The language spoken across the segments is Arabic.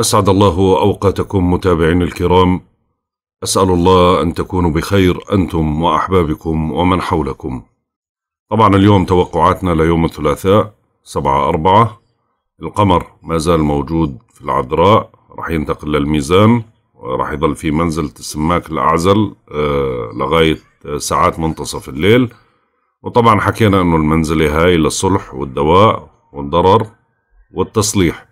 أسعد الله أوقاتكم متابعين الكرام أسأل الله أن تكونوا بخير أنتم وأحبابكم ومن حولكم طبعا اليوم توقعاتنا ليوم الثلاثاء سبعة أربعة القمر ما زال موجود في العذراء راح ينتقل للميزان وراح يظل في منزلة السماك الأعزل آه، لغاية ساعات منتصف الليل وطبعا حكينا أنه المنزلة هاي للصلح والدواء والضرر والتصليح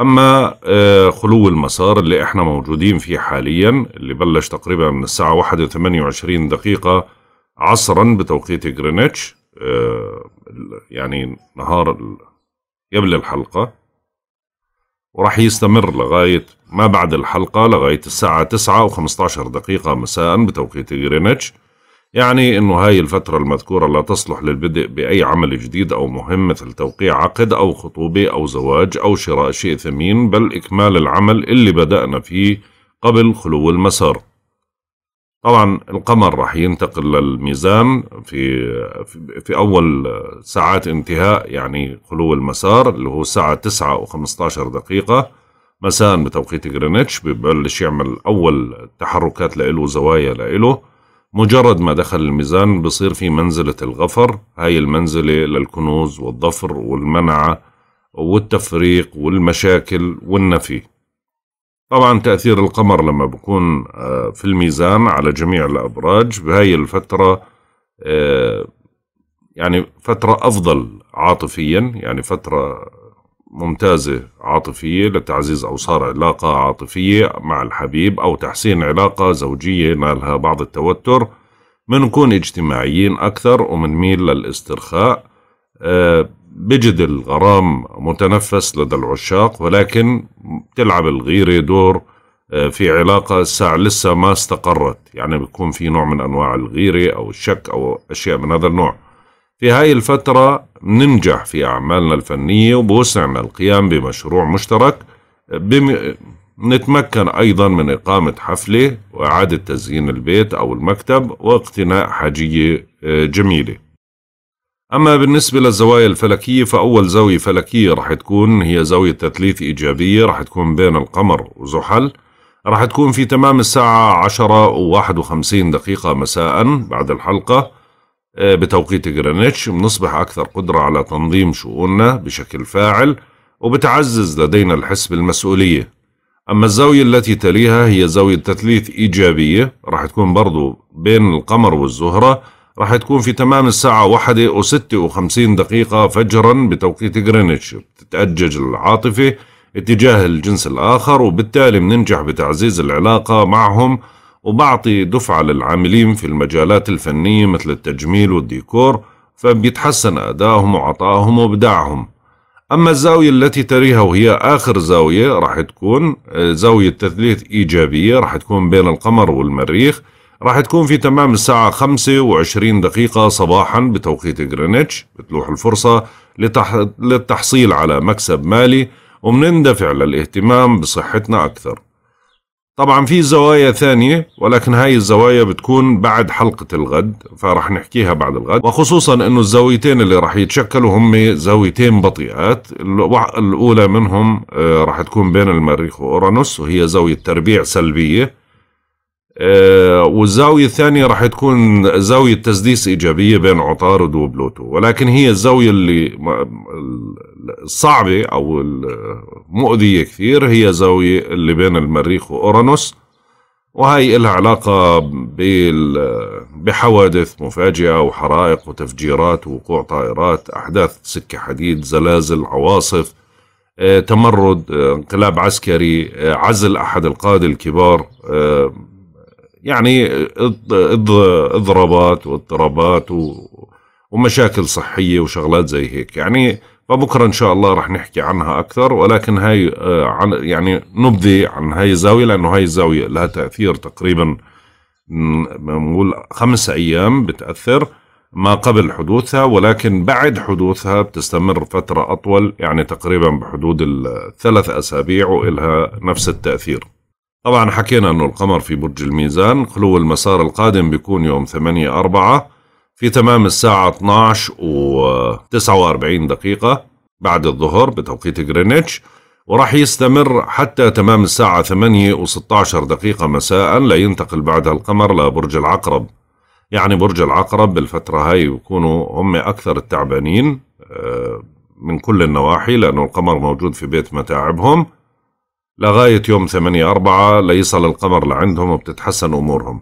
أما آه، خلو المسار اللي إحنا موجودين فيه حاليا اللي بلش تقريبا من الساعة 1 دقيقة عصرا بتوقيت غرينتش آه، يعني نهار قبل الحلقة وراح يستمر لغاية ما بعد الحلقة لغاية الساعة 9 و15 دقيقة مساء بتوقيت غرينتش يعني أنه هاي الفترة المذكورة لا تصلح للبدء بأي عمل جديد أو مهم مثل توقيع عقد أو خطوبة أو زواج أو شراء شيء ثمين بل إكمال العمل اللي بدأنا فيه قبل خلو المسار طبعا القمر رح ينتقل للميزان في في أول ساعات انتهاء يعني خلو المسار اللي هو الساعة 9 و15 دقيقة مساء بتوقيت غرينتش ببلش يعمل أول تحركات لإله زوايا لإله مجرد ما دخل الميزان بصير في منزلة الغفر هاي المنزلة للكنوز والضفر والمنعة والتفريق والمشاكل والنفي طبعا تأثير القمر لما بكون آه، في الميزان على جميع الأبراج بهاي الفترة آه، يعني فترة أفضل عاطفيا يعني فترة ممتازة عاطفية لتعزيز أوصار علاقة عاطفية مع الحبيب أو تحسين علاقة زوجية نالها بعض التوتر منكون اجتماعيين أكثر ومنميل للاسترخاء آه، بجد الغرام متنفس لدى العشاق ولكن تلعب الغيرة دور آه، في علاقة الساعة لسه ما استقرت يعني بيكون في نوع من أنواع الغيرة أو الشك أو أشياء من هذا النوع في هاي الفترة ننجح في أعمالنا الفنية وبوسعنا القيام بمشروع مشترك بم... نتمكن أيضا من إقامة حفلة وإعادة تزيين البيت أو المكتب واقتناء حاجية آه، جميلة أما بالنسبة للزوايا الفلكية فأول زاوية فلكية رح تكون هي زاوية تثليث إيجابية رح تكون بين القمر وزحل رح تكون في تمام الساعة عشرة وواحد وخمسين دقيقة مساء بعد الحلقة آه، بتوقيت جرينتش بنصبح أكثر قدرة على تنظيم شؤوننا بشكل فاعل وبتعزز لدينا الحس بالمسؤولية أما الزاوية التي تليها هي زاوية تثليث إيجابية راح تكون برضو بين القمر والزهرة راح تكون في تمام الساعة واحدة وستة وخمسين دقيقة فجرا بتوقيت جرينتش بتتأجج العاطفة اتجاه الجنس الآخر وبالتالي بننجح بتعزيز العلاقة معهم وبعطي دفعة للعاملين في المجالات الفنية مثل التجميل والديكور فبيتحسن أدائهم وعطائهم وإبداعهم أما الزاوية التي تريها وهي آخر زاوية راح تكون آه، زاوية تثليث إيجابية راح تكون بين القمر والمريخ راح تكون في تمام الساعة 25 دقيقة صباحا بتوقيت غرينتش بتلوح الفرصة للتحصيل على مكسب مالي ومنندفع للاهتمام بصحتنا أكثر طبعا في زوايا ثانية ولكن هاي الزوايا بتكون بعد حلقة الغد فرح نحكيها بعد الغد وخصوصا انه الزاويتين اللي رح يتشكلوا هم زاويتين بطيئات الاولى منهم آه، رح تكون بين المريخ واورانوس وهي زاوية تربيع سلبية آه، والزاوية الثانية رح تكون زاوية تسديس ايجابية بين عطارد وبلوتو ولكن هي الزاوية اللي الصعبة أو المؤذية كثير هي زاوية اللي بين المريخ وأورانوس وهي لها علاقة بحوادث مفاجئة وحرائق وتفجيرات ووقوع طائرات أحداث سكة حديد زلازل عواصف تمرد انقلاب عسكري عزل أحد القادة الكبار يعني اضرابات واضطرابات ومشاكل صحية وشغلات زي هيك يعني فبكرة إن شاء الله رح نحكي عنها أكثر ولكن هاي آه، يعني نبذي عن هاي الزاوية لأنه هاي الزاوية لها تأثير تقريبا بنقول خمس أيام بتأثر ما قبل حدوثها ولكن بعد حدوثها بتستمر فترة أطول يعني تقريبا بحدود الثلاث أسابيع وإلها نفس التأثير طبعا حكينا أنه القمر في برج الميزان خلو المسار القادم بيكون يوم 8 أربعة في تمام الساعة 12 و 49 دقيقة بعد الظهر بتوقيت غرينتش وراح يستمر حتى تمام الساعة 8 و 16 دقيقة مساء لينتقل بعدها القمر لبرج العقرب يعني برج العقرب بالفترة هاي بيكونوا هم أكثر التعبانين آه، من كل النواحي لأنه القمر موجود في بيت متاعبهم لغاية يوم 8 4 ليصل القمر لعندهم وبتتحسن أمورهم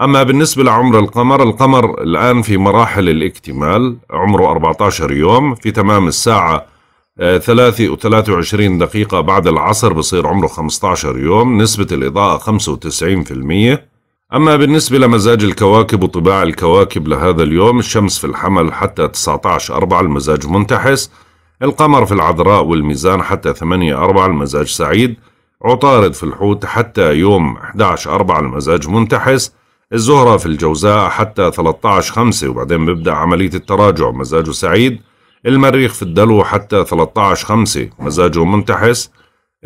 أما بالنسبة لعمر القمر القمر الآن في مراحل الاكتمال عمره 14 يوم في تمام الساعة 3 و 23 دقيقة بعد العصر بصير عمره 15 يوم نسبة الإضاءة 95% أما بالنسبة لمزاج الكواكب وطباع الكواكب لهذا اليوم الشمس في الحمل حتى 19 4 المزاج منتحس القمر في العذراء والميزان حتى 8 4 المزاج سعيد عطارد في الحوت حتى يوم 11 4 المزاج منتحس الزهرة في الجوزاء حتى 13 خمسة وبعدين بيبدأ عملية التراجع مزاجه سعيد المريخ في الدلو حتى 13 خمسة مزاجه منتحس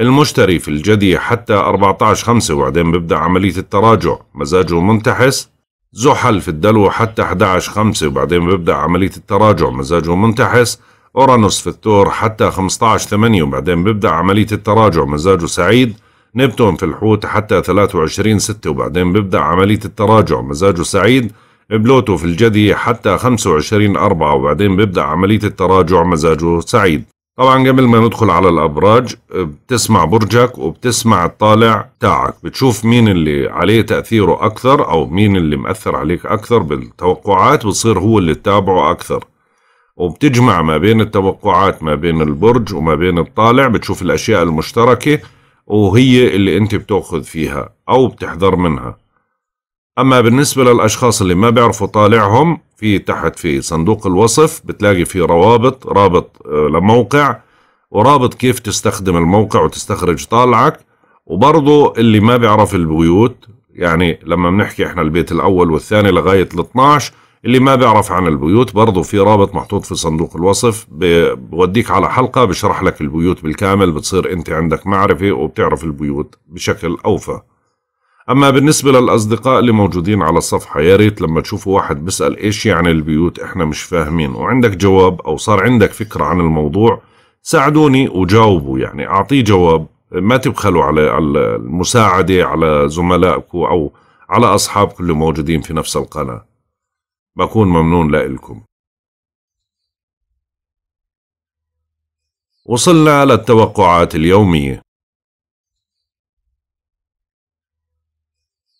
المشتري في الجدي حتى 14 خمسة وبعدين بيبدأ عملية التراجع مزاجه منتحس زحل في الدلو حتى 11 خمسة وبعدين بيبدأ عملية التراجع مزاجه منتحس أورانوس في الثور حتى 15 8 وبعدين بيبدأ عملية التراجع مزاجه سعيد نبتون في الحوت حتى 23 ستة وبعدين بيبدأ عملية التراجع مزاجه سعيد بلوتو في الجدي حتى 25 أربعة وبعدين بيبدأ عملية التراجع مزاجه سعيد طبعا قبل ما ندخل على الابراج بتسمع برجك وبتسمع الطالع تاعك بتشوف مين اللي عليه تاثيره اكثر او مين اللي مأثر عليك اكثر بالتوقعات بصير هو اللي تتابعه اكثر وبتجمع ما بين التوقعات ما بين البرج وما بين الطالع بتشوف الاشياء المشتركه وهي اللي انت بتاخذ فيها او بتحذر منها اما بالنسبة للاشخاص اللي ما بيعرفوا طالعهم في تحت في صندوق الوصف بتلاقي فيه روابط رابط آه، لموقع ورابط كيف تستخدم الموقع وتستخرج طالعك وبرضه اللي ما بيعرف البيوت يعني لما بنحكي احنا البيت الاول والثاني لغاية ال 12 اللي ما بيعرف عن البيوت برضه في رابط محطوط في صندوق الوصف بوديك على حلقة بشرح لك البيوت بالكامل بتصير أنت عندك معرفة وبتعرف البيوت بشكل أوفى أما بالنسبة للأصدقاء اللي موجودين على الصفحة يا ريت لما تشوفوا واحد بيسأل إيش يعني البيوت إحنا مش فاهمين وعندك جواب أو صار عندك فكرة عن الموضوع ساعدوني وجاوبوا يعني أعطيه جواب ما تبخلوا على المساعدة على زملائكم أو على أصحابكم اللي موجودين في نفس القناة بكون ممنون لإلكم وصلنا على التوقعات اليومية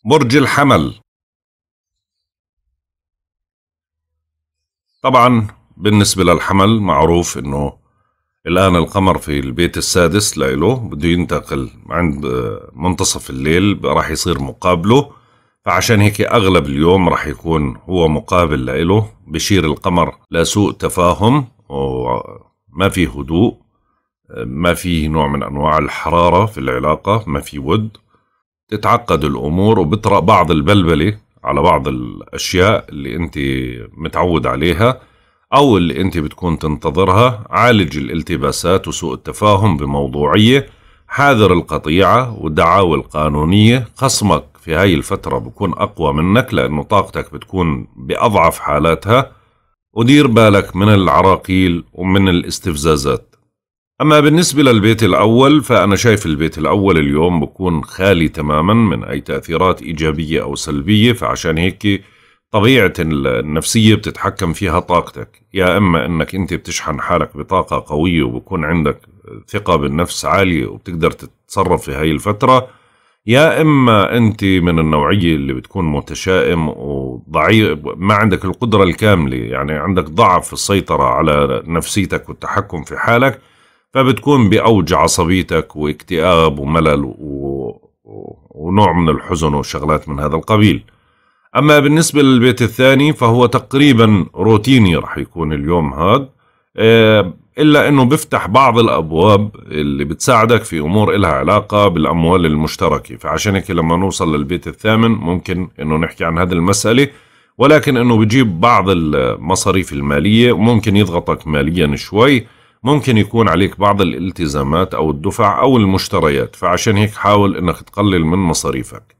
برج الحمل طبعا بالنسبة للحمل معروف انه الآن القمر في البيت السادس لإله بده ينتقل عند منتصف الليل راح يصير مقابله فعشان هيك أغلب اليوم رح يكون هو مقابل لإله بشير القمر لسوء تفاهم وما في هدوء ما في نوع من أنواع الحرارة في العلاقة ما في ود تتعقد الأمور وبطرأ بعض البلبلة على بعض الأشياء اللي أنت متعود عليها أو اللي أنت بتكون تنتظرها عالج الالتباسات وسوء التفاهم بموضوعية حاذر القطيعة والدعاوى القانونية خصمك في هاي الفترة بكون أقوى منك لأنه طاقتك بتكون بأضعف حالاتها ودير بالك من العراقيل ومن الاستفزازات أما بالنسبة للبيت الأول فأنا شايف البيت الأول اليوم بكون خالي تماما من أي تأثيرات إيجابية أو سلبية فعشان هيك طبيعة النفسية بتتحكم فيها طاقتك يا إما أنك أنت بتشحن حالك بطاقة قوية وبكون عندك ثقة بالنفس عالية وبتقدر تتصرف في هاي الفترة يا اما انت من النوعيه اللي بتكون متشائم وضعيف ما عندك القدره الكامله يعني عندك ضعف في السيطره على نفسيتك والتحكم في حالك فبتكون باوج عصبيتك واكتئاب وملل و... ونوع من الحزن وشغلات من هذا القبيل اما بالنسبه للبيت الثاني فهو تقريبا روتيني رح يكون اليوم هذا آه، إلا أنه بيفتح بعض الأبواب اللي بتساعدك في أمور إلها علاقة بالأموال المشتركة فعشان هيك لما نوصل للبيت الثامن ممكن أنه نحكي عن هذه المسألة ولكن أنه بجيب بعض المصاريف المالية وممكن يضغطك ماليا شوي ممكن يكون عليك بعض الالتزامات أو الدفع أو المشتريات فعشان هيك حاول أنك تقلل من مصاريفك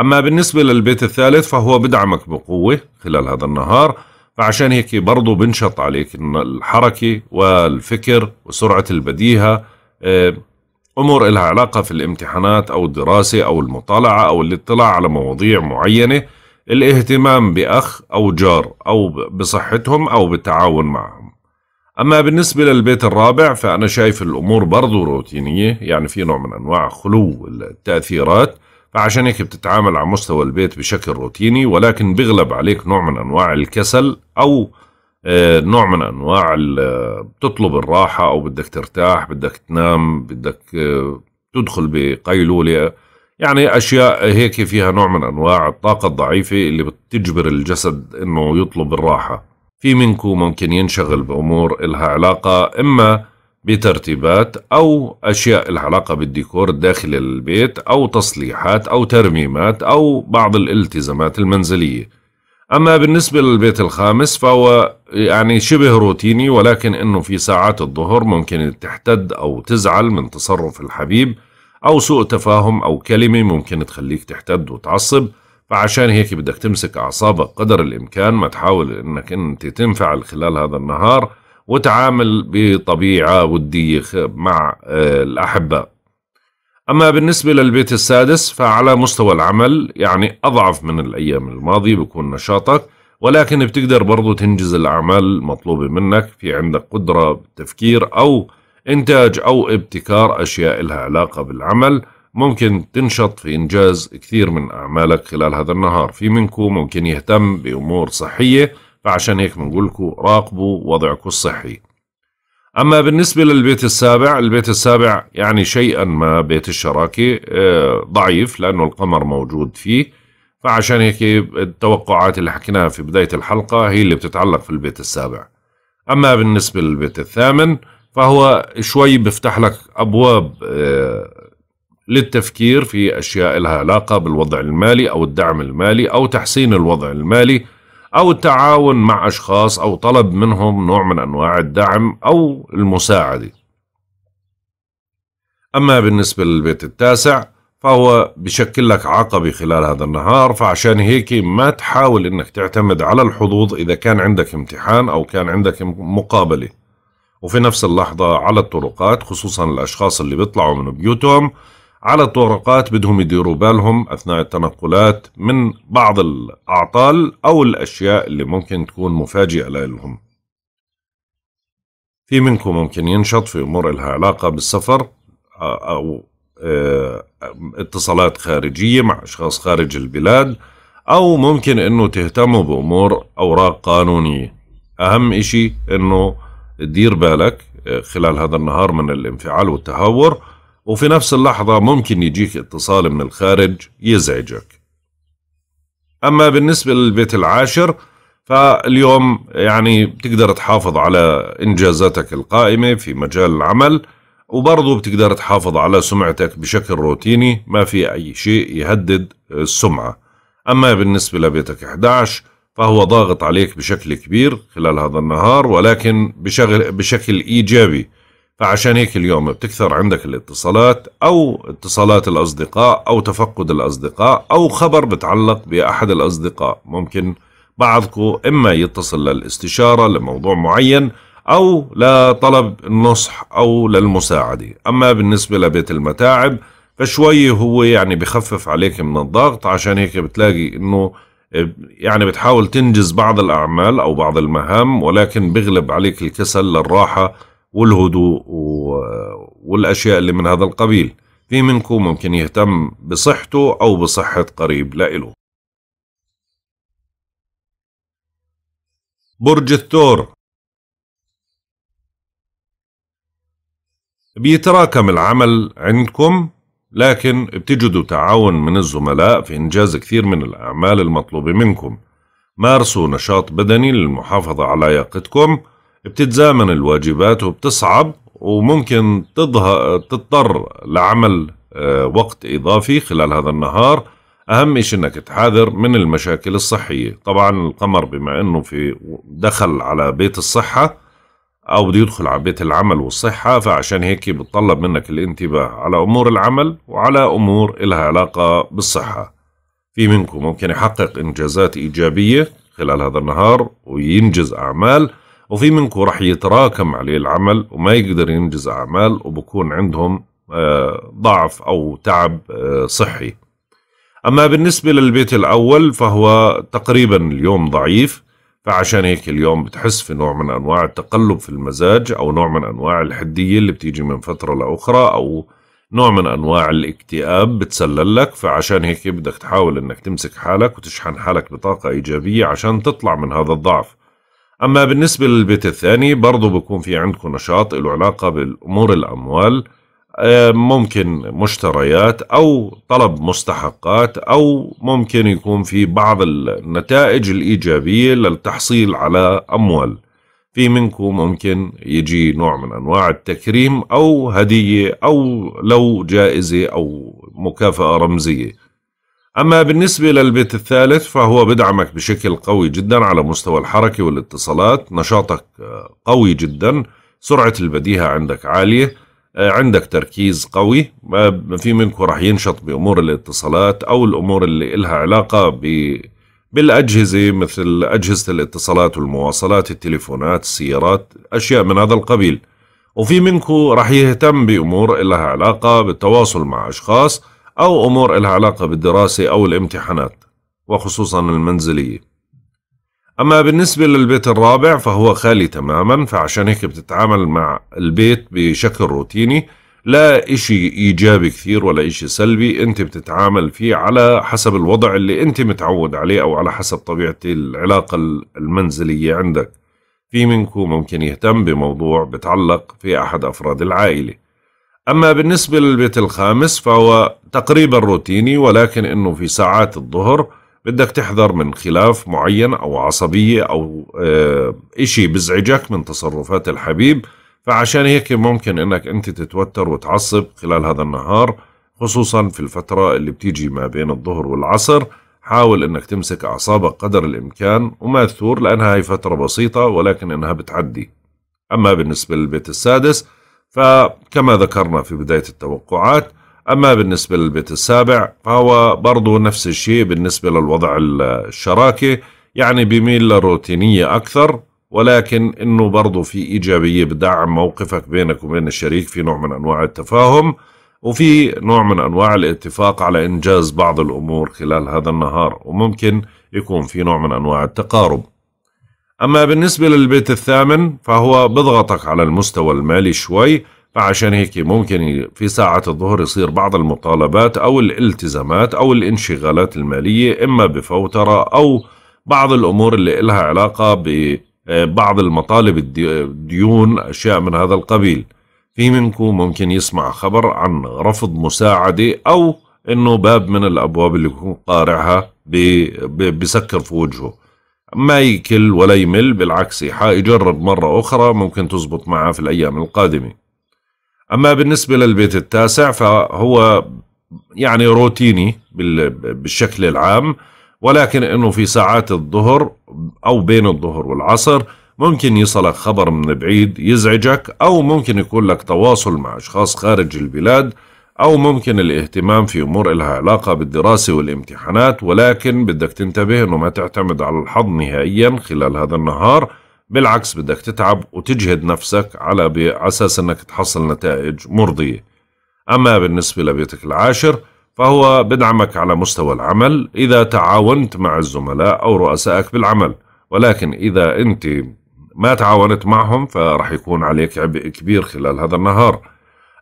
أما بالنسبة للبيت الثالث فهو بدعمك بقوة خلال هذا النهار فعشان هيك برضو بنشط عليك الحركة والفكر وسرعة البديهة آه، أمور إلها علاقة في الامتحانات أو الدراسة أو المطالعة أو الاطلاع على مواضيع معينة الاهتمام بأخ أو جار أو بصحتهم أو بالتعاون معهم أما بالنسبة للبيت الرابع فأنا شايف الأمور برضو روتينية يعني في نوع من أنواع خلو التأثيرات فعشان هيك بتتعامل على مستوى البيت بشكل روتيني ولكن بيغلب عليك نوع من انواع الكسل او آه، نوع من انواع آه، بتطلب الراحه او بدك ترتاح بدك تنام بدك آه، تدخل بقيلوله يعني اشياء هيك فيها نوع من انواع الطاقه الضعيفه اللي بتجبر الجسد انه يطلب الراحه في منكم ممكن ينشغل بامور إلها علاقه اما بترتيبات أو أشياء العلاقة بالديكور داخل البيت أو تصليحات أو ترميمات أو بعض الالتزامات المنزلية أما بالنسبة للبيت الخامس فهو يعني شبه روتيني ولكن أنه في ساعات الظهر ممكن تحتد أو تزعل من تصرف الحبيب أو سوء تفاهم أو كلمة ممكن تخليك تحتد وتعصب فعشان هيك بدك تمسك أعصابك قدر الإمكان ما تحاول أنك أنت تنفعل خلال هذا النهار وتعامل بطبيعة ودية مع آه، الأحباء أما بالنسبة للبيت السادس فعلى مستوى العمل يعني أضعف من الأيام الماضية بكون نشاطك ولكن بتقدر برضو تنجز الأعمال المطلوبة منك في عندك قدرة بالتفكير أو إنتاج أو ابتكار أشياء لها علاقة بالعمل ممكن تنشط في إنجاز كثير من أعمالك خلال هذا النهار في منكم ممكن يهتم بأمور صحية فعشان هيك بنقول لكم راقبوا وضعكم الصحي أما بالنسبة للبيت السابع البيت السابع يعني شيئا ما بيت الشراكة آه، ضعيف لأنه القمر موجود فيه فعشان هيك التوقعات اللي حكيناها في بداية الحلقة هي اللي بتتعلق في البيت السابع أما بالنسبة للبيت الثامن فهو شوي بيفتح لك أبواب آه، للتفكير في أشياء لها علاقة بالوضع المالي أو الدعم المالي أو تحسين الوضع المالي أو التعاون مع أشخاص أو طلب منهم نوع من أنواع الدعم أو المساعدة أما بالنسبة للبيت التاسع فهو بشكل لك عقبة خلال هذا النهار فعشان هيك ما تحاول انك تعتمد على الحظوظ اذا كان عندك امتحان او كان عندك مقابلة وفي نفس اللحظة على الطرقات خصوصا الاشخاص اللي بيطلعوا من بيوتهم على الطرقات بدهم يديروا بالهم أثناء التنقلات من بعض الأعطال أو الأشياء اللي ممكن تكون مفاجئة لهم في منكم ممكن ينشط في أمور لها علاقة بالسفر آه، أو آه، اتصالات خارجية مع أشخاص خارج البلاد أو ممكن أنه تهتموا بأمور أوراق قانونية أهم إشي أنه دير بالك آه، خلال هذا النهار من الانفعال والتهور وفي نفس اللحظة ممكن يجيك اتصال من الخارج يزعجك أما بالنسبة للبيت العاشر فاليوم يعني بتقدر تحافظ على إنجازاتك القائمة في مجال العمل وبرضه بتقدر تحافظ على سمعتك بشكل روتيني ما في أي شيء يهدد السمعة أما بالنسبة لبيتك 11 فهو ضاغط عليك بشكل كبير خلال هذا النهار ولكن بشغل بشكل إيجابي فعشان هيك اليوم بتكثر عندك الاتصالات أو اتصالات الأصدقاء أو تفقد الأصدقاء أو خبر بتعلق بأحد الأصدقاء ممكن بعضكم إما يتصل للاستشارة لموضوع معين أو لطلب النصح أو للمساعدة أما بالنسبة لبيت المتاعب فشوي هو يعني بخفف عليك من الضغط عشان هيك بتلاقي إنه يعني بتحاول تنجز بعض الأعمال أو بعض المهام ولكن بغلب عليك الكسل للراحة والهدوء والأشياء اللي من هذا القبيل في منكم ممكن يهتم بصحته أو بصحة قريب لإله برج الثور بيتراكم العمل عندكم لكن بتجدوا تعاون من الزملاء في إنجاز كثير من الأعمال المطلوبة منكم مارسوا نشاط بدني للمحافظة على لياقتكم بتتزامن الواجبات وبتصعب وممكن تظهر تضطر لعمل آه، وقت إضافي خلال هذا النهار أهم شيء أنك تحاذر من المشاكل الصحية طبعا القمر بما أنه في دخل على بيت الصحة أو بده يدخل على بيت العمل والصحة فعشان هيك بتطلب منك الانتباه على أمور العمل وعلى أمور إلها علاقة بالصحة في منكم ممكن يحقق إنجازات إيجابية خلال هذا النهار وينجز أعمال وفي منكم راح يتراكم عليه العمل وما يقدر ينجز أعمال وبكون عندهم آه، ضعف أو تعب آه، صحي أما بالنسبة للبيت الأول فهو تقريبا اليوم ضعيف فعشان هيك اليوم بتحس في نوع من أنواع التقلب في المزاج أو نوع من أنواع الحدية اللي بتيجي من فترة لأخرى أو نوع من أنواع الاكتئاب بتسلل لك فعشان هيك بدك تحاول أنك تمسك حالك وتشحن حالك بطاقة إيجابية عشان تطلع من هذا الضعف أما بالنسبة للبيت الثاني برضو بكون في عندكم نشاط له علاقة بالأمور الأموال آه، ممكن مشتريات أو طلب مستحقات أو ممكن يكون في بعض النتائج الإيجابية للتحصيل على أموال في منكم ممكن يجي نوع من أنواع التكريم أو هدية أو لو جائزة أو مكافأة رمزية أما بالنسبة للبيت الثالث فهو بدعمك بشكل قوي جدا على مستوى الحركة والاتصالات نشاطك آه، قوي جدا سرعة البديهة عندك عالية آه، عندك تركيز قوي ما في منكم راح ينشط بأمور الاتصالات أو الأمور اللي إلها علاقة ب بالأجهزة مثل أجهزة الاتصالات والمواصلات التليفونات السيارات أشياء من هذا القبيل وفي منكم راح يهتم بأمور إلها علاقة بالتواصل مع أشخاص أو أمور لها علاقة بالدراسة أو الامتحانات وخصوصا المنزلية أما بالنسبة للبيت الرابع فهو خالي تماما فعشان هيك بتتعامل مع البيت بشكل روتيني لا إشي إيجابي كثير ولا إشي سلبي أنت بتتعامل فيه على حسب الوضع اللي أنت متعود عليه أو على حسب طبيعة العلاقة المنزلية عندك في منكم ممكن يهتم بموضوع بتعلق في أحد أفراد العائلة أما بالنسبة للبيت الخامس فهو تقريبا روتيني ولكن أنه في ساعات الظهر بدك تحذر من خلاف معين أو عصبية أو آه، إشي بزعجك من تصرفات الحبيب فعشان هيك ممكن أنك أنت تتوتر وتعصب خلال هذا النهار خصوصا في الفترة اللي بتيجي ما بين الظهر والعصر حاول أنك تمسك أعصابك قدر الإمكان وما تثور لأنها هي فترة بسيطة ولكن أنها بتعدي أما بالنسبة للبيت السادس فكما ذكرنا في بداية التوقعات أما بالنسبة للبيت السابع فهو برضو نفس الشيء بالنسبة للوضع الشراكة يعني بيميل لروتينية أكثر ولكن انه برضه في ايجابيه بدعم موقفك بينك وبين الشريك في نوع من انواع التفاهم وفي نوع من انواع الاتفاق على انجاز بعض الامور خلال هذا النهار وممكن يكون في نوع من انواع التقارب أما بالنسبة للبيت الثامن فهو بضغطك على المستوى المالي شوي فعشان هيك ممكن في ساعة الظهر يصير بعض المطالبات أو الالتزامات أو الانشغالات المالية إما بفوترة أو بعض الأمور اللي إلها علاقة ببعض آه، المطالب الديون أشياء من هذا القبيل في منكم ممكن يسمع خبر عن رفض مساعدة أو إنه باب من الأبواب اللي يكون قارعها بسكر في وجهه ما يكل ولا يمل بالعكس يجرب مرة أخرى ممكن تزبط معه في الأيام القادمة أما بالنسبة للبيت التاسع فهو يعني روتيني بالشكل العام ولكن أنه في ساعات الظهر أو بين الظهر والعصر ممكن يصلك خبر من بعيد يزعجك أو ممكن يكون لك تواصل مع أشخاص خارج البلاد أو ممكن الاهتمام في أمور إلها علاقة بالدراسة والامتحانات ولكن بدك تنتبه أنه ما تعتمد على الحظ نهائيا خلال هذا النهار بالعكس بدك تتعب وتجهد نفسك على أساس أنك تحصل نتائج مرضية أما بالنسبة لبيتك العاشر فهو بدعمك على مستوى العمل إذا تعاونت مع الزملاء أو رؤسائك بالعمل ولكن إذا أنت ما تعاونت معهم فرح يكون عليك عبء كبير خلال هذا النهار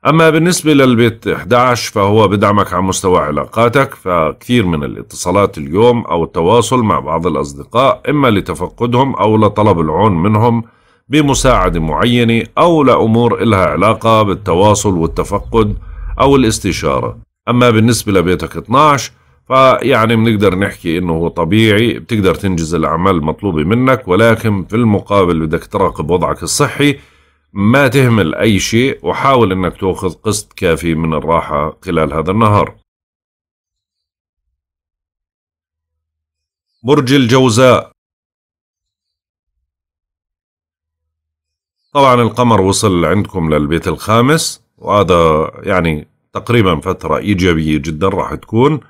أما بالنسبة للبيت 11 فهو بدعمك على مستوى علاقاتك فكثير من الاتصالات اليوم أو التواصل مع بعض الأصدقاء إما لتفقدهم أو لطلب العون منهم بمساعدة معينة أو لأمور إلها علاقة بالتواصل والتفقد أو الاستشارة أما بالنسبة لبيتك 12 فيعني بنقدر نحكي انه هو طبيعي بتقدر تنجز الاعمال المطلوبه منك ولكن في المقابل بدك تراقب وضعك الصحي ما تهمل أي شيء وحاول أنك تأخذ قسط كافي من الراحة خلال هذا النهار برج الجوزاء طبعا القمر وصل عندكم للبيت الخامس وهذا يعني تقريبا فترة إيجابية جدا راح تكون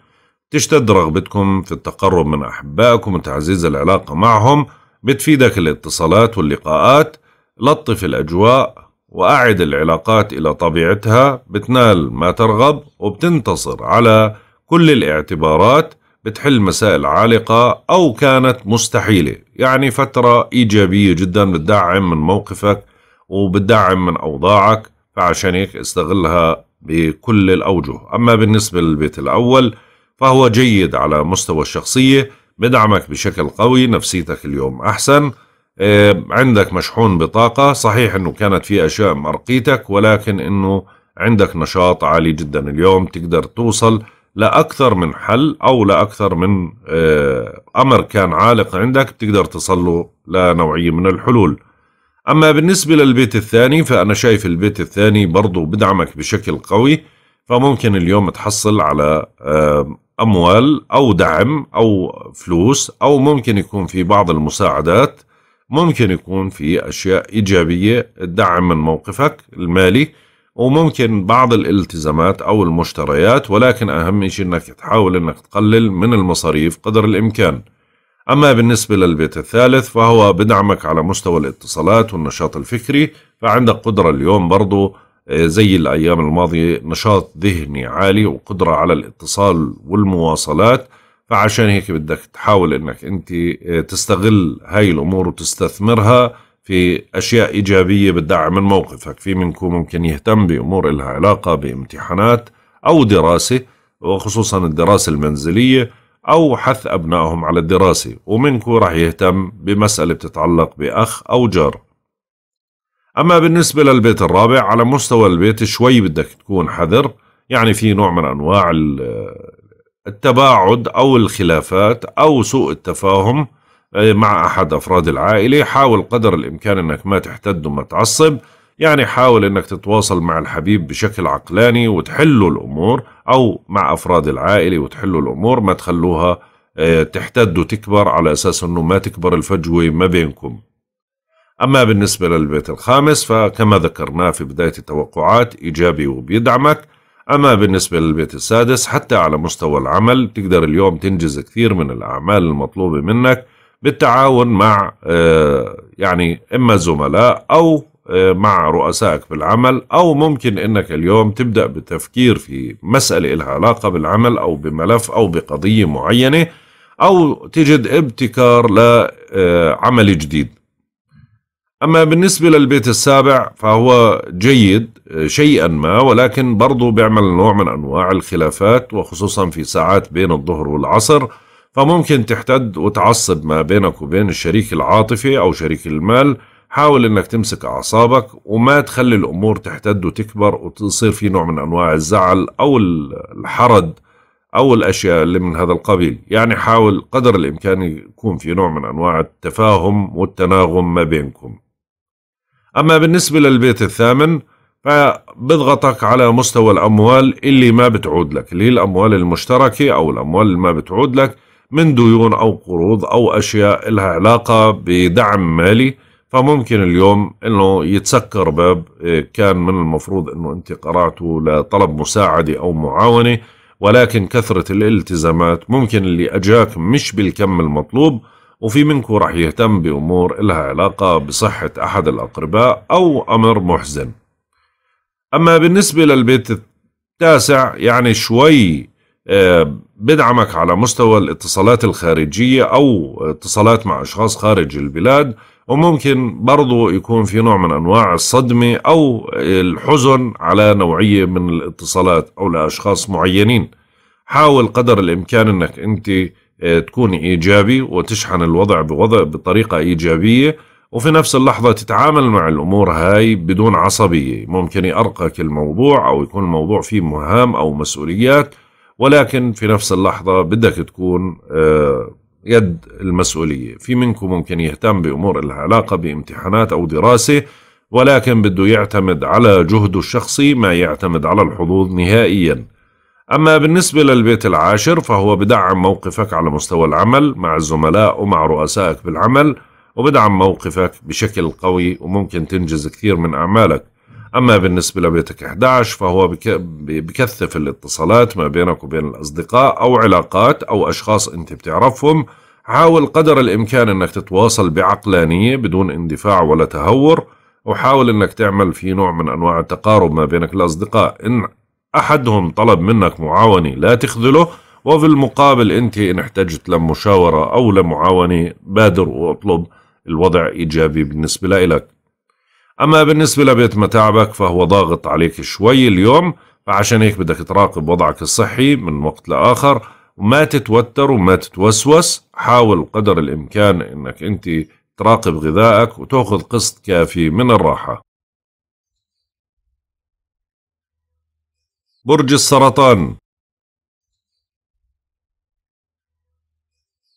تشتد رغبتكم في التقرب من أحبائكم وتعزيز العلاقة معهم بتفيدك الاتصالات واللقاءات لطف الأجواء وأعد العلاقات إلى طبيعتها بتنال ما ترغب وبتنتصر على كل الاعتبارات بتحل مسائل عالقة أو كانت مستحيلة يعني فترة إيجابية جدا بتدعم من موقفك وبتدعم من أوضاعك فعشان هيك استغلها بكل الأوجه أما بالنسبة للبيت الأول فهو جيد على مستوى الشخصية بدعمك بشكل قوي نفسيتك اليوم أحسن آه، عندك مشحون بطاقة صحيح انه كانت في اشياء مرقيتك ولكن انه عندك نشاط عالي جدا اليوم تقدر توصل لأكثر من حل أو لأكثر من آه، أمر كان عالق عندك بتقدر تصله لنوعية من الحلول أما بالنسبة للبيت الثاني فأنا شايف البيت الثاني برضو بدعمك بشكل قوي فممكن اليوم تحصل على آه، أموال أو دعم أو فلوس أو ممكن يكون في بعض المساعدات ممكن يكون في أشياء إيجابية تدعم من موقفك المالي وممكن بعض الالتزامات أو المشتريات ولكن أهم شيء أنك تحاول أنك تقلل من المصاريف قدر الإمكان أما بالنسبة للبيت الثالث فهو بدعمك على مستوى الاتصالات والنشاط الفكري فعندك قدرة اليوم برضو آه، زي الأيام الماضية نشاط ذهني عالي وقدرة على الاتصال والمواصلات فعشان هيك بدك تحاول انك انت آه، تستغل هاي الامور وتستثمرها في اشياء ايجابيه بتدعم من موقفك في منكم ممكن يهتم بامور لها علاقه بامتحانات او دراسه وخصوصا الدراسه المنزليه او حث ابنائهم على الدراسه ومنكم راح يهتم بمساله بتتعلق باخ او جار اما بالنسبه للبيت الرابع على مستوى البيت شوي بدك تكون حذر يعني في نوع من انواع آه، التباعد أو الخلافات أو سوء التفاهم آه، مع أحد أفراد العائلة حاول قدر الإمكان أنك ما تحتد وما تعصب يعني حاول أنك تتواصل مع الحبيب بشكل عقلاني وتحلوا الأمور أو مع أفراد العائلة وتحلوا الأمور ما تخلوها آه، تحتد وتكبر على أساس أنه ما تكبر الفجوة ما بينكم أما بالنسبة للبيت الخامس فكما ذكرناه في بداية التوقعات إيجابي وبيدعمك أما بالنسبة للبيت السادس حتى على مستوى العمل تقدر اليوم تنجز كثير من الأعمال المطلوبة منك بالتعاون مع آه، يعني إما زملاء أو آه، مع رؤسائك بالعمل أو ممكن أنك اليوم تبدأ بتفكير في مسألة لها علاقة بالعمل أو بملف أو بقضية معينة أو تجد ابتكار لعمل آه، جديد أما بالنسبة للبيت السابع فهو جيد شيئا ما ولكن برضو بيعمل نوع من أنواع الخلافات وخصوصا في ساعات بين الظهر والعصر فممكن تحتد وتعصب ما بينك وبين الشريك العاطفي أو شريك المال حاول انك تمسك اعصابك وما تخلي الامور تحتد وتكبر وتصير في نوع من انواع الزعل او الحرد او الاشياء اللي من هذا القبيل، يعني حاول قدر الامكان يكون في نوع من انواع التفاهم والتناغم ما بينكم. اما بالنسبه للبيت الثامن فبضغطك على مستوى الأموال اللي ما بتعود لك اللي هي الأموال المشتركة أو الأموال اللي ما بتعود لك من ديون أو قروض أو أشياء لها علاقة بدعم مالي فممكن اليوم انه يتسكر باب إيه، كان من المفروض انه انت قرعته لطلب مساعده او معاونه ولكن كثره الالتزامات ممكن اللي اجاك مش بالكم المطلوب وفي منكم رح يهتم بامور لها علاقه بصحه احد الاقرباء او امر محزن أما بالنسبة للبيت التاسع يعني شوي آه، بدعمك على مستوى الاتصالات الخارجية أو اتصالات مع أشخاص خارج البلاد وممكن برضو يكون في نوع من أنواع الصدمة أو الحزن على نوعية من الاتصالات أو لأشخاص معينين حاول قدر الإمكان أنك أنت آه، تكون إيجابي وتشحن الوضع بوضع بطريقة إيجابية وفي نفس اللحظة تتعامل مع الأمور هاي بدون عصبية ممكن يأرقك الموضوع أو يكون الموضوع فيه مهام أو مسؤوليات ولكن في نفس اللحظة بدك تكون آه، يد المسؤولية في منكم ممكن يهتم بأمور العلاقة بامتحانات أو دراسة ولكن بده يعتمد على جهده الشخصي ما يعتمد على الحظوظ نهائيا أما بالنسبة للبيت العاشر فهو بدعم موقفك على مستوى العمل مع الزملاء ومع رؤسائك بالعمل وبدعم موقفك بشكل قوي وممكن تنجز كثير من أعمالك أما بالنسبة لبيتك 11 فهو بكثف الاتصالات ما بينك وبين الأصدقاء أو علاقات أو أشخاص أنت بتعرفهم حاول قدر الإمكان أنك تتواصل بعقلانية بدون اندفاع ولا تهور وحاول أنك تعمل في نوع من أنواع التقارب ما بينك الأصدقاء إن أحدهم طلب منك معاونة لا تخذله وفي المقابل أنت إن احتجت لمشاورة أو لمعاونة بادر واطلب الوضع إيجابي بالنسبة لإلك أما بالنسبة لبيت متاعبك فهو ضاغط عليك شوي اليوم فعشان هيك بدك تراقب وضعك الصحي من وقت لآخر وما تتوتر وما تتوسوس حاول قدر الإمكان أنك أنت تراقب غذائك وتأخذ قسط كافي من الراحة برج السرطان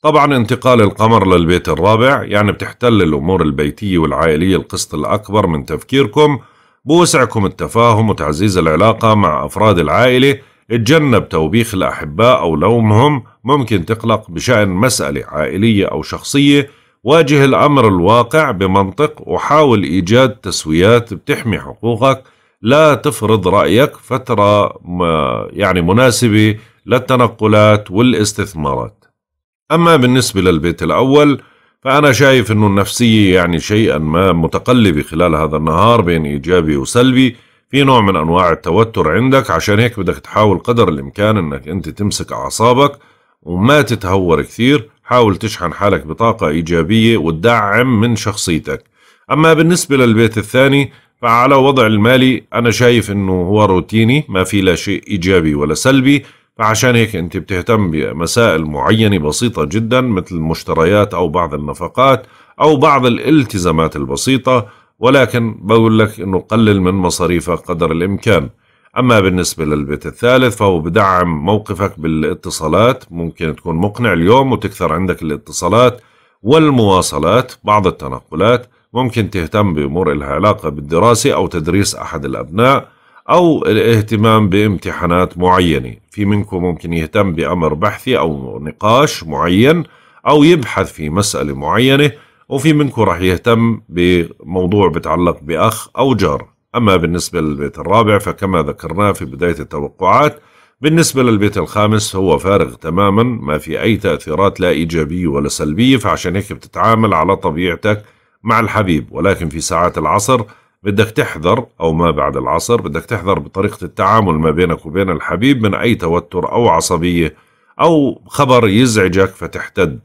طبعا انتقال القمر للبيت الرابع يعني بتحتل الأمور البيتية والعائلية القسط الأكبر من تفكيركم بوسعكم التفاهم وتعزيز العلاقة مع أفراد العائلة اتجنب توبيخ الأحباء أو لومهم ممكن تقلق بشأن مسألة عائلية أو شخصية واجه الأمر الواقع بمنطق وحاول إيجاد تسويات بتحمي حقوقك لا تفرض رأيك فترة يعني مناسبة للتنقلات والاستثمارات أما بالنسبة للبيت الأول فأنا شايف أنه النفسية يعني شيئا ما متقلبة خلال هذا النهار بين إيجابي وسلبي في نوع من أنواع التوتر عندك عشان هيك بدك تحاول قدر الإمكان أنك أنت تمسك أعصابك وما تتهور كثير حاول تشحن حالك بطاقة إيجابية وتدعم من شخصيتك أما بالنسبة للبيت الثاني فعلى وضع المالي أنا شايف أنه هو روتيني ما في لا شيء إيجابي ولا سلبي فعشان هيك انت بتهتم بمسائل معينه بسيطه جدا مثل المشتريات او بعض النفقات او بعض الالتزامات البسيطه ولكن بقول لك انه قلل من مصاريفك قدر الامكان. اما بالنسبه للبيت الثالث فهو بدعم موقفك بالاتصالات ممكن تكون مقنع اليوم وتكثر عندك الاتصالات والمواصلات بعض التنقلات ممكن تهتم بامور لها علاقه بالدراسه او تدريس احد الابناء أو الاهتمام بامتحانات معينة في منكم ممكن يهتم بأمر بحثي أو نقاش معين أو يبحث في مسألة معينة وفي منكم رح يهتم بموضوع بتعلق بأخ أو جار أما بالنسبة للبيت الرابع فكما ذكرناه في بداية التوقعات بالنسبة للبيت الخامس هو فارغ تماما ما في أي تأثيرات لا إيجابية ولا سلبية فعشان هيك بتتعامل على طبيعتك مع الحبيب ولكن في ساعات العصر بدك تحذر أو ما بعد العصر بدك تحذر بطريقة التعامل ما بينك وبين الحبيب من أي توتر أو عصبية أو خبر يزعجك فتحتد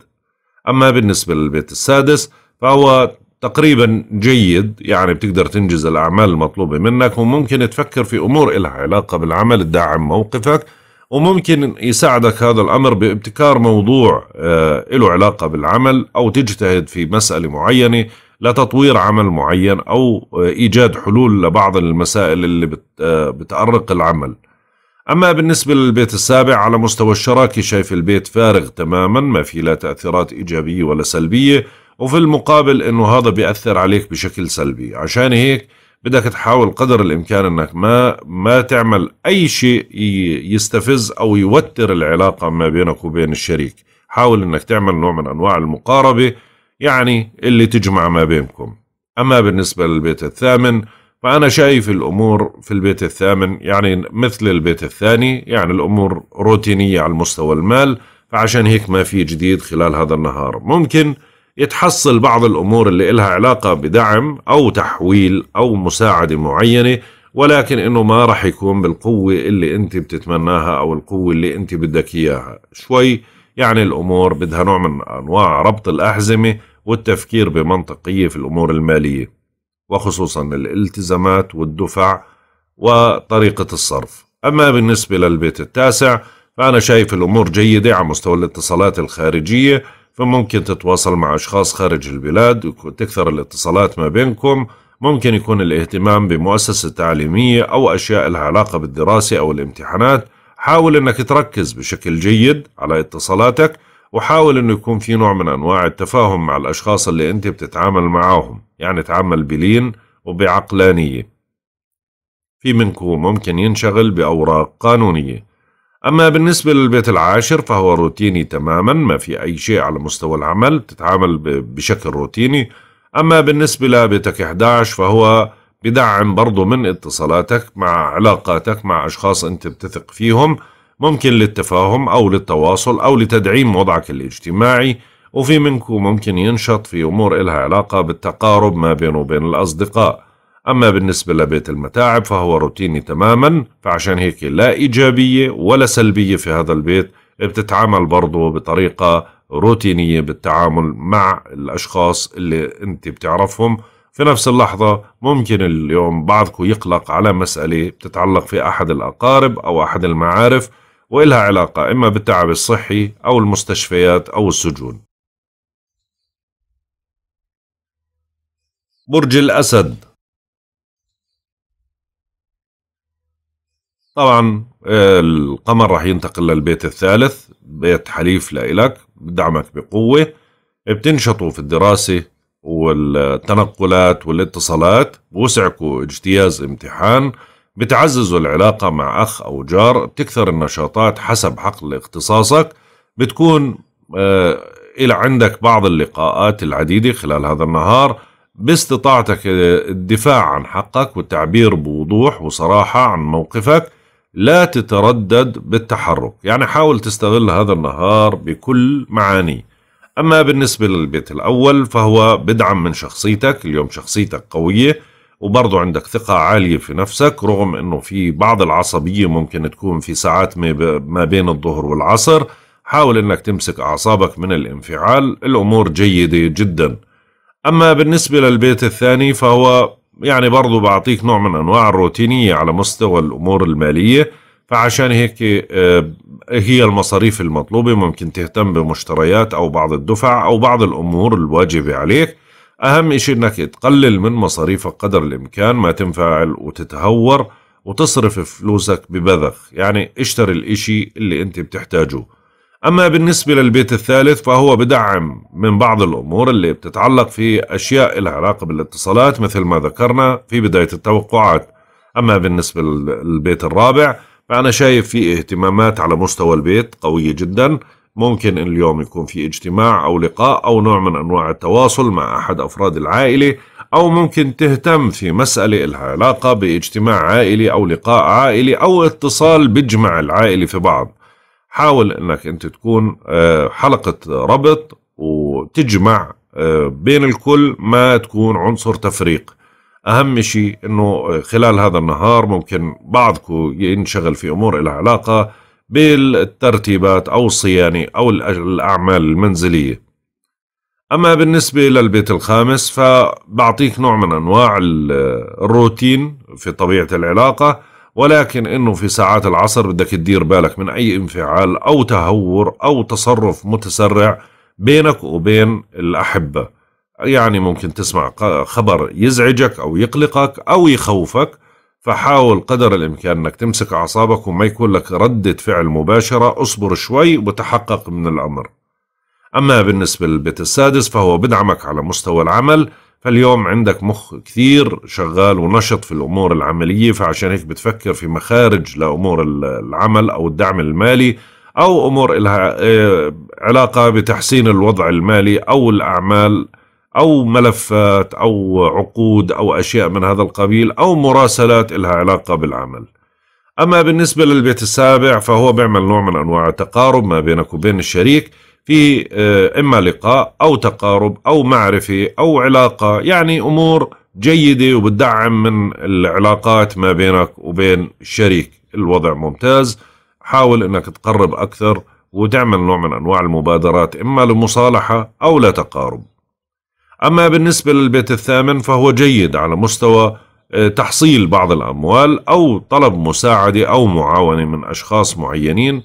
أما بالنسبة للبيت السادس فهو تقريبا جيد يعني بتقدر تنجز الأعمال المطلوبة منك وممكن تفكر في أمور إلها علاقة بالعمل الداعم موقفك وممكن يساعدك هذا الأمر بابتكار موضوع آه، له علاقة بالعمل أو تجتهد في مسألة معينة لتطوير عمل معين أو إيجاد حلول لبعض المسائل اللي بتأرق العمل أما بالنسبة للبيت السابع على مستوى الشراكة شايف البيت فارغ تماما ما في لا تأثيرات إيجابية ولا سلبية وفي المقابل أنه هذا بيأثر عليك بشكل سلبي عشان هيك بدك تحاول قدر الإمكان أنك ما ما تعمل أي شيء يستفز أو يوتر العلاقة ما بينك وبين الشريك حاول أنك تعمل نوع من أنواع المقاربة يعني اللي تجمع ما بينكم أما بالنسبة للبيت الثامن فأنا شايف الأمور في البيت الثامن يعني مثل البيت الثاني يعني الأمور روتينية على المستوى المال فعشان هيك ما في جديد خلال هذا النهار ممكن يتحصل بعض الأمور اللي إلها علاقة بدعم أو تحويل أو مساعدة معينة ولكن إنه ما راح يكون بالقوة اللي أنت بتتمناها أو القوة اللي أنت بدك إياها شوي يعني الأمور بدها نوع من أنواع ربط الأحزمة والتفكير بمنطقية في الأمور المالية وخصوصا الالتزامات والدفع وطريقة الصرف أما بالنسبة للبيت التاسع فأنا شايف الأمور جيدة على مستوى الاتصالات الخارجية فممكن تتواصل مع أشخاص خارج البلاد وتكثر الاتصالات ما بينكم ممكن يكون الاهتمام بمؤسسة تعليمية أو أشياء لها علاقة بالدراسة أو الامتحانات حاول أنك تركز بشكل جيد على اتصالاتك وحاول انه يكون في نوع من انواع التفاهم مع الاشخاص اللي انت بتتعامل معاهم يعني تعامل بلين وبعقلانية في منكم ممكن ينشغل بأوراق قانونية أما بالنسبة للبيت العاشر فهو روتيني تماما ما في أي شيء على مستوى العمل بتتعامل بشكل روتيني أما بالنسبة لبيتك 11 فهو بدعم برضه من اتصالاتك مع علاقاتك مع أشخاص أنت بتثق فيهم ممكن للتفاهم أو للتواصل أو لتدعيم وضعك الاجتماعي وفي منكم ممكن ينشط في أمور إلها علاقة بالتقارب ما بينه وبين الأصدقاء أما بالنسبة لبيت المتاعب فهو روتيني تماما فعشان هيك لا إيجابية ولا سلبية في هذا البيت بتتعامل برضه بطريقة روتينية بالتعامل مع الأشخاص اللي أنت بتعرفهم في نفس اللحظة ممكن اليوم بعضكم يقلق على مسألة بتتعلق في أحد الأقارب أو أحد المعارف وإلها علاقة إما بالتعب الصحي أو المستشفيات أو السجون برج الأسد طبعا آه، القمر راح ينتقل للبيت الثالث بيت حليف لإلك بدعمك بقوة بتنشطوا في الدراسة والتنقلات والاتصالات بوسعكوا اجتياز امتحان بتعزز العلاقة مع أخ أو جار بتكثر النشاطات حسب حقل اختصاصك بتكون آه، إلى عندك بعض اللقاءات العديدة خلال هذا النهار باستطاعتك آه، الدفاع عن حقك والتعبير بوضوح وصراحة عن موقفك لا تتردد بالتحرك يعني حاول تستغل هذا النهار بكل معانيه أما بالنسبة للبيت الأول فهو بدعم من شخصيتك اليوم شخصيتك قوية وبرضه عندك ثقة عالية في نفسك رغم انه في بعض العصبية ممكن تكون في ساعات ما بين الظهر والعصر حاول انك تمسك اعصابك من الانفعال الامور جيدة جدا اما بالنسبة للبيت الثاني فهو يعني برضه بعطيك نوع من انواع الروتينية على مستوى الامور المالية فعشان هيك آه، هي المصاريف المطلوبة ممكن تهتم بمشتريات او بعض الدفع او بعض الامور الواجبة عليك أهم إشي إنك تقلل من مصاريفك قدر الإمكان ما تنفعل وتتهور وتصرف فلوسك ببذخ يعني اشتري الإشي اللي أنت بتحتاجه أما بالنسبة للبيت الثالث فهو بدعم من بعض الأمور اللي بتتعلق في أشياء لها علاقة بالاتصالات مثل ما ذكرنا في بداية التوقعات أما بالنسبة للبيت الرابع فأنا شايف في اهتمامات على مستوى البيت قوية جداً ممكن اليوم يكون في اجتماع أو لقاء أو نوع من أنواع التواصل مع أحد أفراد العائلة أو ممكن تهتم في مسألة إلها علاقة باجتماع عائلي أو لقاء عائلي أو اتصال بيجمع العائلة في بعض حاول أنك أنت تكون آه، حلقة ربط وتجمع آه، بين الكل ما تكون عنصر تفريق أهم شيء أنه خلال هذا النهار ممكن بعضكم ينشغل في أمور لها علاقة بالترتيبات أو الصيانة أو الأعمال المنزلية أما بالنسبة للبيت الخامس فبعطيك نوع من أنواع الروتين في طبيعة العلاقة ولكن انه في ساعات العصر بدك تدير بالك من اي انفعال او تهور او تصرف متسرع بينك وبين الاحبه يعني ممكن تسمع خبر يزعجك او يقلقك او يخوفك فحاول قدر الإمكان أنك تمسك أعصابك وما يكون لك ردة فعل مباشرة اصبر شوي وتحقق من الأمر أما بالنسبة للبيت السادس فهو بدعمك على مستوى العمل فاليوم عندك مخ كثير شغال ونشط في الأمور العملية فعشان هيك بتفكر في مخارج لأمور العمل أو الدعم المالي أو أمور إلها إيه، علاقة بتحسين الوضع المالي أو الأعمال أو ملفات أو عقود أو أشياء من هذا القبيل أو مراسلات إلها علاقة بالعمل أما بالنسبة للبيت السابع فهو بيعمل نوع من أنواع التقارب ما بينك وبين الشريك في آه، إما لقاء أو تقارب أو معرفة أو علاقة يعني أمور جيدة وبتدعم من العلاقات ما بينك وبين الشريك الوضع ممتاز حاول أنك تقرب أكثر وتعمل نوع من أنواع المبادرات إما لمصالحة أو لتقارب أما بالنسبة للبيت الثامن فهو جيد على مستوى آه، تحصيل بعض الأموال أو طلب مساعدة أو معاونة من أشخاص معينين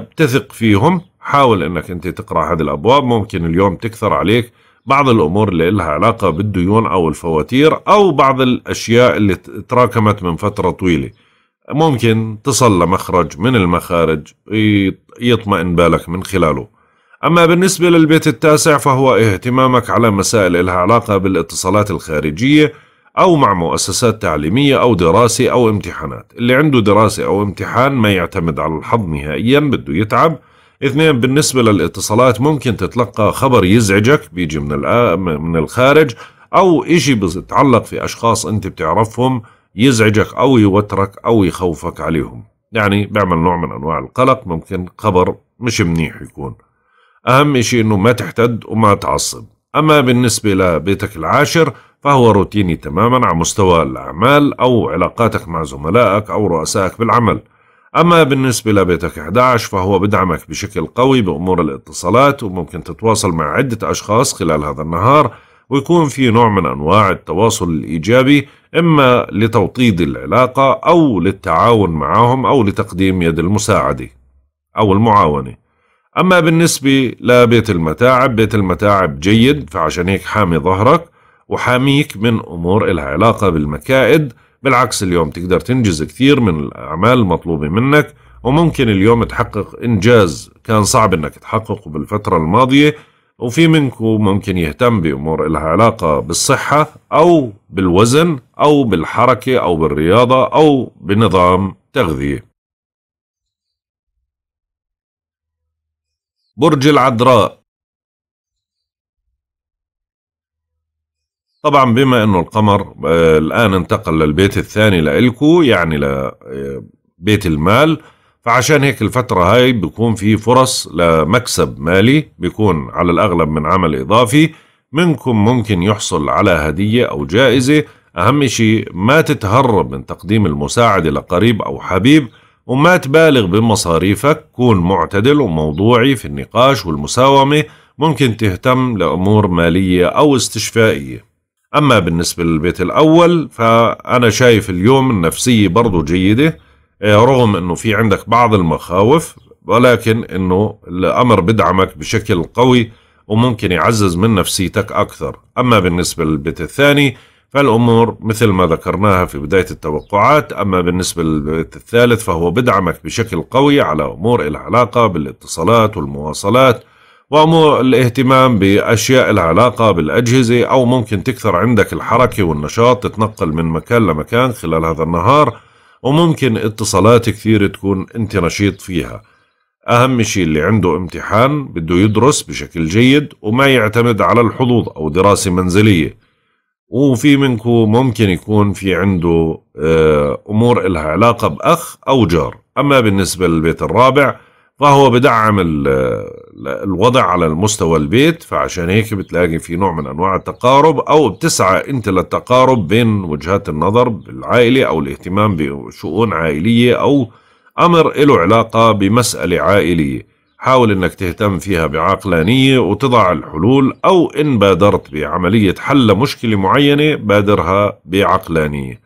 بتثق آه، فيهم حاول أنك أنت تقرأ هذه الأبواب ممكن اليوم تكثر عليك بعض الأمور اللي لها علاقة بالديون أو الفواتير أو بعض الأشياء اللي تراكمت من فترة طويلة ممكن تصل لمخرج من المخارج يطمئن بالك من خلاله أما بالنسبة للبيت التاسع فهو اهتمامك على مسائل إلها علاقة بالاتصالات الخارجية أو مع مؤسسات تعليمية أو دراسة أو امتحانات اللي عنده دراسة أو امتحان ما يعتمد على الحظ نهائيا بده يتعب اثنين بالنسبة للاتصالات ممكن تتلقى خبر يزعجك بيجي من, من الخارج أو إشي بتعلق في أشخاص أنت بتعرفهم يزعجك أو يوترك أو يخوفك عليهم يعني بيعمل نوع من أنواع القلق ممكن خبر مش منيح يكون أهم شيء أنه ما تحتد وما تعصب أما بالنسبة لبيتك العاشر فهو روتيني تماما على مستوى الأعمال أو علاقاتك مع زملائك أو رؤسائك بالعمل أما بالنسبة لبيتك 11 فهو بدعمك بشكل قوي بأمور الاتصالات وممكن تتواصل مع عدة أشخاص خلال هذا النهار ويكون في نوع من أنواع التواصل الإيجابي إما لتوطيد العلاقة أو للتعاون معهم أو لتقديم يد المساعدة أو المعاونة أما بالنسبة لبيت المتاعب بيت المتاعب جيد فعشان هيك حامي ظهرك وحاميك من أمور إلها علاقة بالمكائد بالعكس اليوم تقدر تنجز كثير من الأعمال المطلوبة منك وممكن اليوم تحقق إنجاز كان صعب إنك تحققه بالفترة الماضية وفي منكم ممكن يهتم بأمور إلها علاقة بالصحة أو بالوزن أو بالحركة أو بالرياضة أو بنظام تغذية برج العذراء طبعا بما انه القمر آه، الان انتقل للبيت الثاني لإلكو يعني لبيت آه، المال فعشان هيك الفترة هاي بيكون في فرص لمكسب مالي بيكون على الأغلب من عمل إضافي منكم ممكن يحصل على هدية أو جائزة أهم شيء ما تتهرب من تقديم المساعدة لقريب أو حبيب وما تبالغ بمصاريفك كون معتدل وموضوعي في النقاش والمساومة ممكن تهتم لأمور مالية أو استشفائية أما بالنسبة للبيت الأول فأنا شايف اليوم النفسية برضو جيدة آه، رغم أنه في عندك بعض المخاوف ولكن أنه الأمر بدعمك بشكل قوي وممكن يعزز من نفسيتك أكثر أما بالنسبة للبيت الثاني فالأمور مثل ما ذكرناها في بداية التوقعات أما بالنسبة للبيت الثالث فهو بدعمك بشكل قوي على أمور لها علاقة بالاتصالات والمواصلات وأمور الاهتمام بأشياء لها علاقة بالأجهزة أو ممكن تكثر عندك الحركة والنشاط تتنقل من مكان لمكان خلال هذا النهار وممكن اتصالات كثير تكون أنت نشيط فيها أهم شيء اللي عنده امتحان بده يدرس بشكل جيد وما يعتمد على الحظوظ أو دراسة منزلية وفي منكم ممكن يكون في عنده آه، امور لها علاقه باخ او جار اما بالنسبه للبيت الرابع فهو بدعم آه، الوضع على المستوى البيت فعشان هيك بتلاقي في نوع من انواع التقارب او بتسعى انت للتقارب بين وجهات النظر بالعائله او الاهتمام بشؤون عائليه او امر له علاقه بمساله عائليه حاول انك تهتم فيها بعقلانية وتضع الحلول او ان بادرت بعملية حل مشكلة معينة بادرها بعقلانية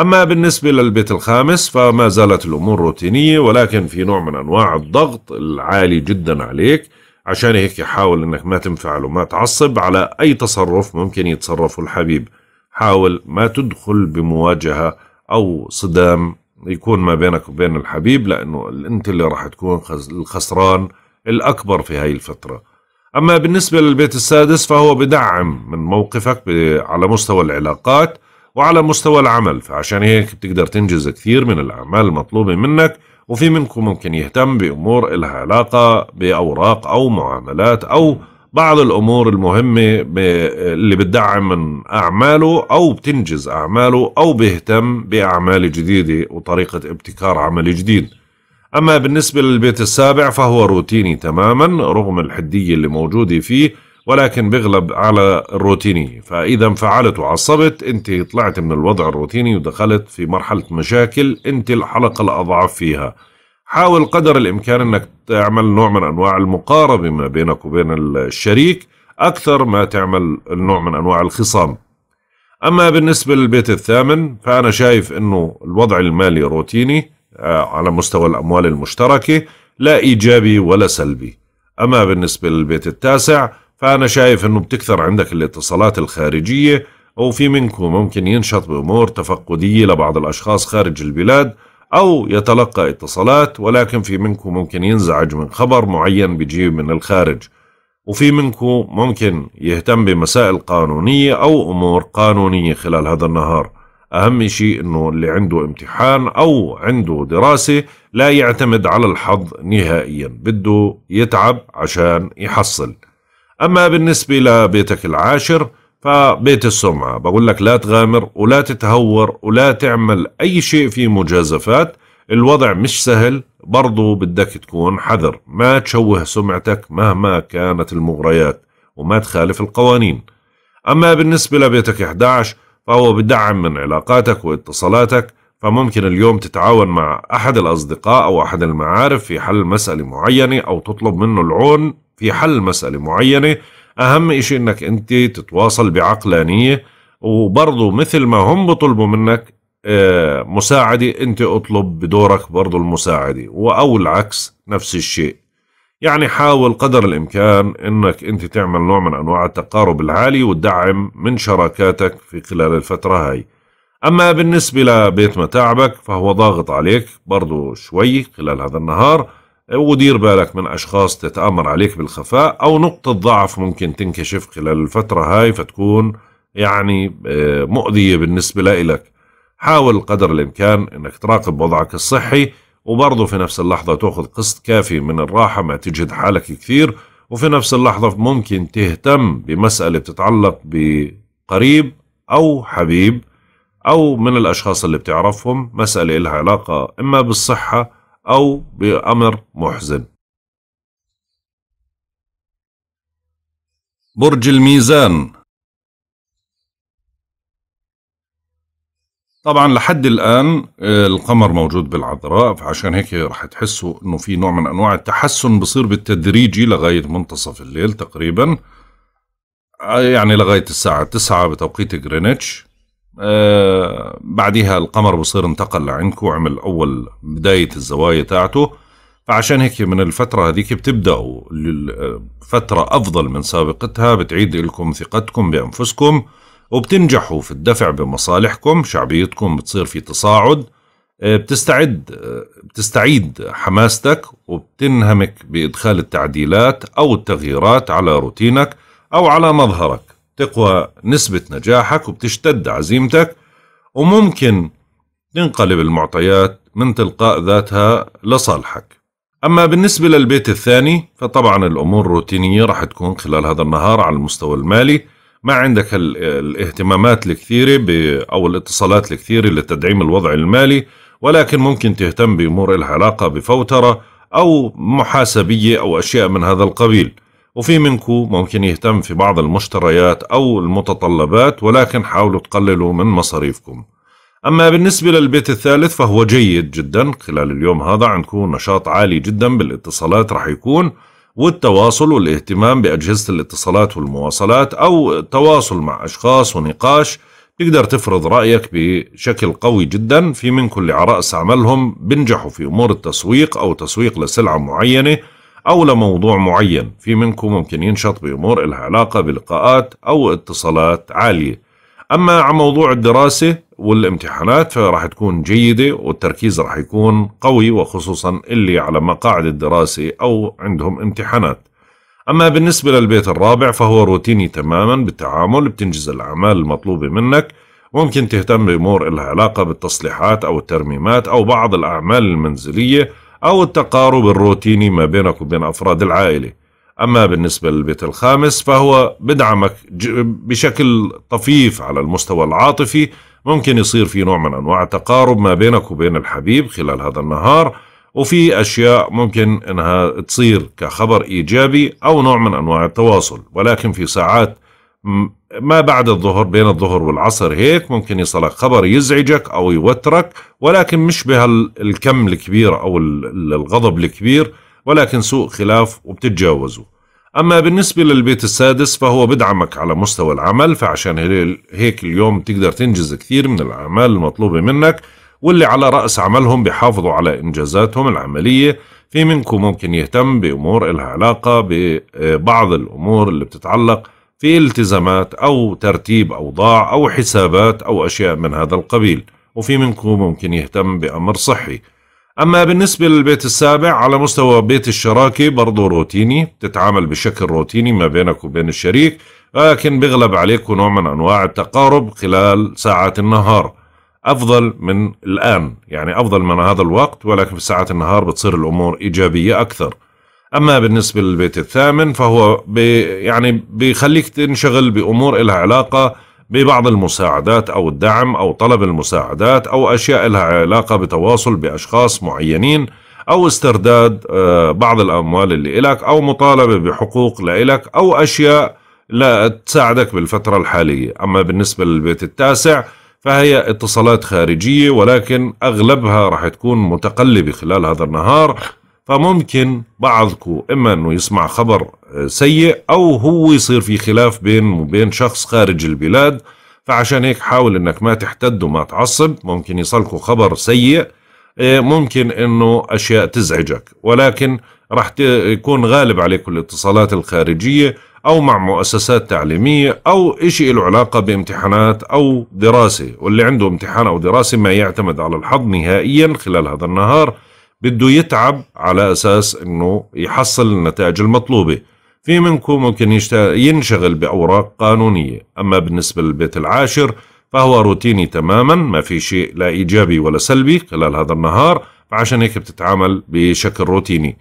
اما بالنسبة للبيت الخامس فما زالت الامور روتينية ولكن في نوع من انواع الضغط العالي جدا عليك عشان هيك حاول انك ما تنفعل وما تعصب على اي تصرف ممكن يتصرفه الحبيب حاول ما تدخل بمواجهة او صدام يكون ما بينك وبين الحبيب لأنه أنت اللي راح تكون الخسران الأكبر في هاي الفترة أما بالنسبة للبيت السادس فهو بدعم من موقفك على مستوى العلاقات وعلى مستوى العمل فعشان هيك بتقدر تنجز كثير من الأعمال المطلوبة منك وفي منكم ممكن يهتم بأمور إلها علاقة بأوراق أو معاملات أو بعض الامور المهمه اللي بتدعم من اعماله او بتنجز اعماله او بيهتم باعمال جديده وطريقه ابتكار عمل جديد. اما بالنسبه للبيت السابع فهو روتيني تماما رغم الحديه اللي موجوده فيه ولكن بغلب على الروتيني فاذا انفعلت وعصبت انت طلعت من الوضع الروتيني ودخلت في مرحله مشاكل انت الحلقه الاضعف فيها. حاول قدر الامكان انك تعمل نوع من انواع المقاربه ما بينك وبين الشريك اكثر ما تعمل نوع من انواع الخصام. اما بالنسبه للبيت الثامن فانا شايف انه الوضع المالي روتيني آه، على مستوى الاموال المشتركه لا ايجابي ولا سلبي. اما بالنسبه للبيت التاسع فانا شايف انه بتكثر عندك الاتصالات الخارجيه او في منكم ممكن ينشط بامور تفقديه لبعض الاشخاص خارج البلاد أو يتلقى اتصالات ولكن في منكم ممكن ينزعج من خبر معين بيجيه من الخارج وفي منكم ممكن يهتم بمسائل قانونية أو أمور قانونية خلال هذا النهار أهم شيء أنه اللي عنده امتحان أو عنده دراسة لا يعتمد على الحظ نهائيا بده يتعب عشان يحصل أما بالنسبة لبيتك العاشر فبيت السمعة بقول لك لا تغامر ولا تتهور ولا تعمل أي شيء فيه مجازفات الوضع مش سهل برضو بدك تكون حذر ما تشوه سمعتك مهما كانت المغريات وما تخالف القوانين أما بالنسبة لبيتك 11 فهو بدعم من علاقاتك واتصالاتك فممكن اليوم تتعاون مع أحد الأصدقاء أو أحد المعارف في حل مسألة معينة أو تطلب منه العون في حل مسألة معينة اهم اشي انك انت تتواصل بعقلانية وبرضو مثل ما هم بطلبوا منك آه، مساعدة انت اطلب بدورك برضو المساعدة او العكس نفس الشيء يعني حاول قدر الامكان انك انت تعمل نوع من انواع التقارب العالي والدعم من شراكاتك في خلال الفترة هاي اما بالنسبة لبيت متاعبك فهو ضاغط عليك برضو شوي خلال هذا النهار ودير بالك من أشخاص تتآمر عليك بالخفاء أو نقطة ضعف ممكن تنكشف خلال الفترة هاي فتكون يعني آه، مؤذية بالنسبة لإلك حاول قدر الإمكان أنك تراقب وضعك الصحي وبرضه في نفس اللحظة تأخذ قسط كافي من الراحة ما تجهد حالك كثير وفي نفس اللحظة ممكن تهتم بمسألة بتتعلق بقريب أو حبيب أو من الأشخاص اللي بتعرفهم مسألة إلها علاقة إما بالصحة أو بأمر محزن برج الميزان طبعا لحد الآن آه، القمر موجود بالعذراء فعشان هيك رح تحسوا أنه في نوع من أنواع التحسن بصير بالتدريجي لغاية منتصف الليل تقريبا آه، يعني لغاية الساعة 9 بتوقيت غرينتش آه، بعدها القمر بصير انتقل لعندكم وعمل أول بداية الزوايا تاعته فعشان هيك من الفترة هذيك بتبدأوا فترة أفضل من سابقتها بتعيد لكم ثقتكم بأنفسكم وبتنجحوا في الدفع بمصالحكم شعبيتكم بتصير في تصاعد آه، بتستعد آه، بتستعيد حماستك وبتنهمك بإدخال التعديلات أو التغييرات على روتينك أو على مظهرك تقوى نسبة نجاحك وبتشتد عزيمتك وممكن تنقلب المعطيات من تلقاء ذاتها لصالحك أما بالنسبة للبيت الثاني فطبعا الأمور روتينية راح تكون خلال هذا النهار على المستوى المالي ما عندك الاهتمامات الكثيرة أو الاتصالات الكثيرة لتدعيم الوضع المالي ولكن ممكن تهتم بأمور لها علاقة بفوترة أو محاسبية أو أشياء من هذا القبيل وفي منكم ممكن يهتم في بعض المشتريات أو المتطلبات ولكن حاولوا تقللوا من مصاريفكم أما بالنسبة للبيت الثالث فهو جيد جدا خلال اليوم هذا عندكم نشاط عالي جدا بالاتصالات رح يكون والتواصل والاهتمام بأجهزة الاتصالات والمواصلات أو التواصل مع أشخاص ونقاش تقدر تفرض رأيك بشكل قوي جدا في منكم اللي على رأس عملهم بنجحوا في أمور التسويق أو تسويق لسلعة معينة أو لموضوع معين في منكم ممكن ينشط بأمور إلها علاقة بلقاءات أو اتصالات عالية أما عن موضوع الدراسة والامتحانات فراح تكون جيدة والتركيز راح يكون قوي وخصوصا اللي على مقاعد الدراسة أو عندهم امتحانات أما بالنسبة للبيت الرابع فهو روتيني تماما بالتعامل بتنجز الأعمال المطلوبة منك ممكن تهتم بأمور إلها علاقة بالتصليحات أو الترميمات أو بعض الأعمال المنزلية أو التقارب الروتيني ما بينك وبين أفراد العائلة أما بالنسبة للبيت الخامس فهو بدعمك بشكل طفيف على المستوى العاطفي ممكن يصير في نوع من أنواع التقارب ما بينك وبين الحبيب خلال هذا النهار وفي أشياء ممكن أنها تصير كخبر إيجابي أو نوع من أنواع التواصل ولكن في ساعات ما بعد الظهر بين الظهر والعصر هيك ممكن يصلك خبر يزعجك أو يوترك ولكن مش بهالكم الكبير أو الغضب الكبير ولكن سوء خلاف وبتتجاوزه أما بالنسبة للبيت السادس فهو بدعمك على مستوى العمل فعشان هيك اليوم تقدر تنجز كثير من الأعمال المطلوبة منك واللي على رأس عملهم بيحافظوا على إنجازاتهم العملية في منكم ممكن يهتم بأمور إلها علاقة ببعض آه، الأمور اللي بتتعلق في التزامات أو ترتيب أوضاع أو حسابات أو أشياء من هذا القبيل وفي منكم ممكن يهتم بأمر صحي أما بالنسبة للبيت السابع على مستوى بيت الشراكة برضه روتيني بتتعامل بشكل روتيني ما بينك وبين الشريك لكن بيغلب عليكم نوع من أنواع التقارب خلال ساعات النهار أفضل من الآن يعني أفضل من هذا الوقت ولكن في ساعات النهار بتصير الأمور إيجابية أكثر أما بالنسبة للبيت الثامن فهو بي يعني بيخليك تنشغل بأمور إلها علاقة ببعض المساعدات أو الدعم أو طلب المساعدات أو أشياء لها علاقة بتواصل بأشخاص معينين أو استرداد آه، بعض الأموال اللي لك أو مطالبة بحقوق لك أو أشياء لا تساعدك بالفترة الحالية أما بالنسبة للبيت التاسع فهي اتصالات خارجية ولكن أغلبها راح تكون متقلبة خلال هذا النهار فممكن بعضكم اما انه يسمع خبر آه، سيء او هو يصير في خلاف بين وبين شخص خارج البلاد فعشان هيك حاول انك ما تحتد وما تعصب ممكن يصلكوا خبر سيء آه، ممكن انه اشياء تزعجك ولكن راح يكون غالب عليكم الاتصالات الخارجية او مع مؤسسات تعليمية او اشي له علاقة بامتحانات او دراسة واللي عنده امتحان او دراسة ما يعتمد على الحظ نهائيا خلال هذا النهار بده يتعب على أساس أنه يحصل النتائج المطلوبة في منكم ممكن ينشغل بأوراق قانونية أما بالنسبة للبيت العاشر فهو روتيني تماما ما في شيء لا إيجابي ولا سلبي خلال هذا النهار فعشان هيك بتتعامل بشكل روتيني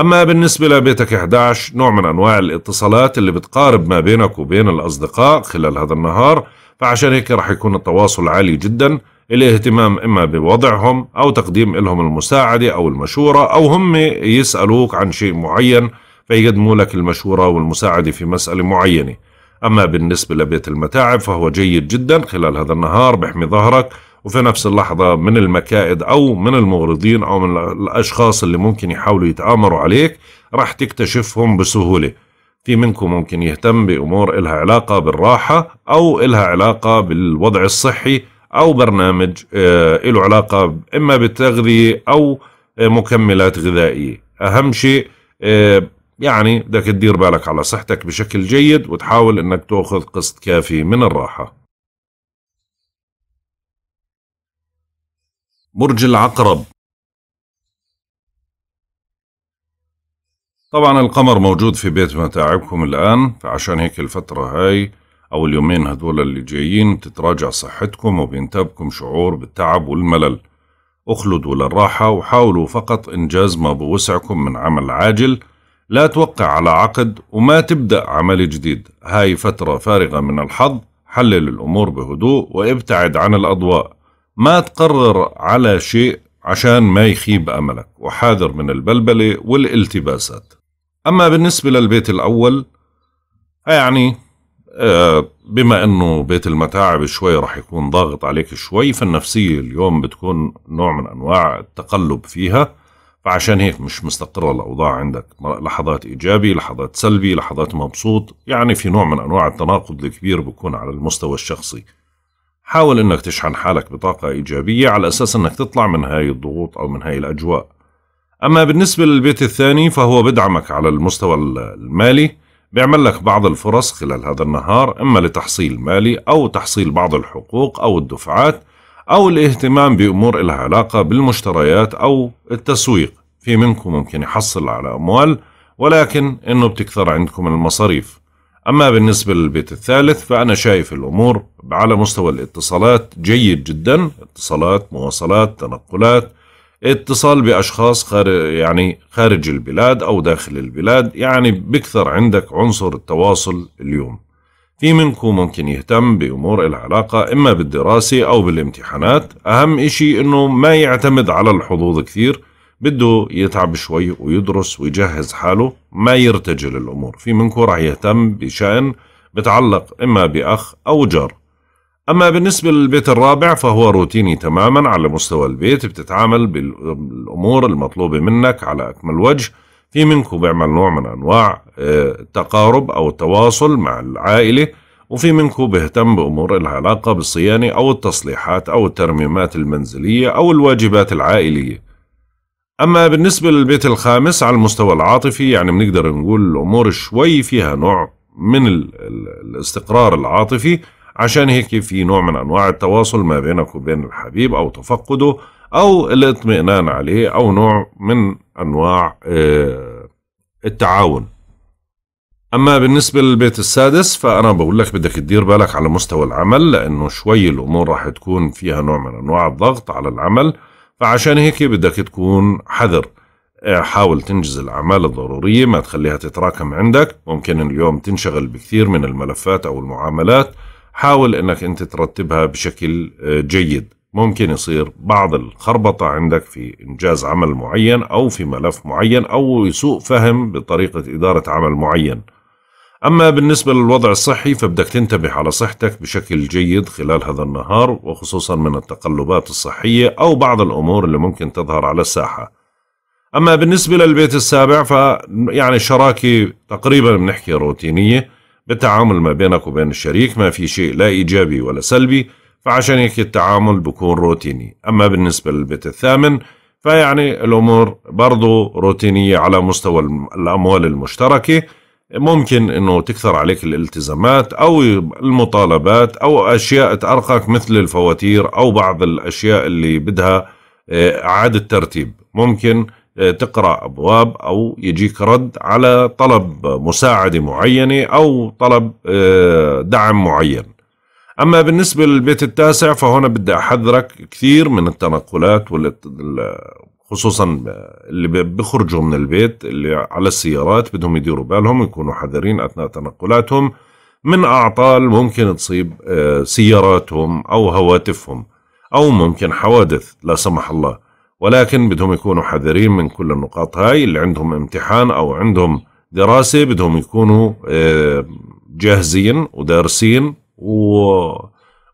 أما بالنسبة لبيتك 11 نوع من أنواع الاتصالات اللي بتقارب ما بينك وبين الأصدقاء خلال هذا النهار فعشان هيك رح يكون التواصل عالي جدا الاهتمام إما بوضعهم أو تقديم لهم المساعدة أو المشورة أو هم يسألوك عن شيء معين فيقدموا لك المشورة والمساعدة في مسألة معينة أما بالنسبة لبيت المتاعب فهو جيد جدا خلال هذا النهار بحمي ظهرك وفي نفس اللحظة من المكائد أو من المغرضين أو من الأشخاص اللي ممكن يحاولوا يتآمروا عليك راح تكتشفهم بسهولة في منكم ممكن يهتم بأمور إلها علاقة بالراحة أو إلها علاقة بالوضع الصحي أو برنامج آه، له علاقة إما بالتغذية أو آه، مكملات غذائية أهم شيء آه، يعني بدك تدير بالك على صحتك بشكل جيد وتحاول انك تاخذ قسط كافي من الراحة برج العقرب طبعا القمر موجود في بيت متاعبكم الآن فعشان هيك الفترة هاي أو اليومين هذول اللي جايين بتتراجع صحتكم وبينتابكم شعور بالتعب والملل اخلدوا للراحة وحاولوا فقط إنجاز ما بوسعكم من عمل عاجل لا توقع على عقد وما تبدأ عمل جديد هاي فترة فارغة من الحظ حلل الأمور بهدوء وابتعد عن الأضواء ما تقرر على شيء عشان ما يخيب أملك وحاذر من البلبلة والالتباسات أما بالنسبة للبيت الأول يعني آه، بما انه بيت المتاعب شوي رح يكون ضاغط عليك شوي فالنفسيه اليوم بتكون نوع من انواع التقلب فيها فعشان هيك مش مستقره الاوضاع عندك لحظات ايجابي لحظات سلبي لحظات مبسوط يعني في نوع من انواع التناقض الكبير بكون على المستوى الشخصي حاول انك تشحن حالك بطاقه ايجابيه على اساس انك تطلع من هاي الضغوط او من هاي الاجواء اما بالنسبه للبيت الثاني فهو بدعمك على المستوى المالي بيعمل لك بعض الفرص خلال هذا النهار إما لتحصيل مالي أو تحصيل بعض الحقوق أو الدفعات أو الاهتمام بأمور لها علاقة بالمشتريات أو التسويق في منكم ممكن يحصل على أموال ولكن إنه بتكثر عندكم المصاريف أما بالنسبة للبيت الثالث فأنا شايف الأمور على مستوى الاتصالات جيد جدا اتصالات مواصلات تنقلات اتصال بأشخاص خارج يعني خارج البلاد أو داخل البلاد يعني بكثر عندك عنصر التواصل اليوم في منكم ممكن يهتم بأمور العلاقة إما بالدراسة أو بالامتحانات أهم إشي إنه ما يعتمد على الحظوظ كثير بده يتعب شوي ويدرس ويجهز حاله ما يرتجل الأمور في منكم راح يهتم بشأن بتعلق إما بأخ أو جار أما بالنسبة للبيت الرابع فهو روتيني تماما على مستوى البيت بتتعامل بالأمور المطلوبة منك على أكمل وجه في منكم بيعمل نوع من أنواع التقارب آه، أو التواصل مع العائلة وفي منكم بيهتم بأمور العلاقة علاقة بالصيانة أو التصليحات أو الترميمات المنزلية أو الواجبات العائلية أما بالنسبة للبيت الخامس على المستوى العاطفي يعني بنقدر نقول الأمور شوي فيها نوع من الاستقرار العاطفي عشان هيك في نوع من أنواع التواصل ما بينك وبين الحبيب أو تفقده أو الاطمئنان عليه أو نوع من أنواع آه، التعاون أما بالنسبة للبيت السادس فأنا بقول لك بدك تدير بالك على مستوى العمل لأنه شوي الأمور راح تكون فيها نوع من أنواع الضغط على العمل فعشان هيك بدك تكون حذر آه، حاول تنجز الأعمال الضرورية ما تخليها تتراكم عندك ممكن اليوم تنشغل بكثير من الملفات أو المعاملات حاول انك انت ترتبها بشكل آه، جيد ممكن يصير بعض الخربطة عندك في إنجاز عمل معين أو في ملف معين أو سوء فهم بطريقة إدارة عمل معين أما بالنسبة للوضع الصحي فبدك تنتبه على صحتك بشكل جيد خلال هذا النهار وخصوصا من التقلبات الصحية أو بعض الأمور اللي ممكن تظهر على الساحة أما بالنسبة للبيت السابع فيعني شراكة تقريبا بنحكي روتينية بالتعامل ما بينك وبين الشريك ما في شيء لا إيجابي ولا سلبي فعشان هيك التعامل بكون روتيني أما بالنسبة للبيت الثامن فيعني الأمور برضو روتينية على مستوى الأموال المشتركة ممكن أنه تكثر عليك الالتزامات أو المطالبات أو أشياء تأرقك مثل الفواتير أو بعض الأشياء اللي بدها آه، إعادة ترتيب ممكن آه، تقرا ابواب او يجيك رد على طلب مساعده معينه او طلب آه، دعم معين اما بالنسبه للبيت التاسع فهنا بدي احذرك كثير من التنقلات وال خصوصا آه، اللي بيخرجوا من البيت اللي على السيارات بدهم يديروا بالهم يكونوا حذرين اثناء تنقلاتهم من اعطال ممكن تصيب سياراتهم او هواتفهم او ممكن حوادث لا سمح الله ولكن بدهم يكونوا حذرين من كل النقاط هاي اللي عندهم امتحان أو عندهم دراسة بدهم يكونوا آه، جاهزين ودارسين و...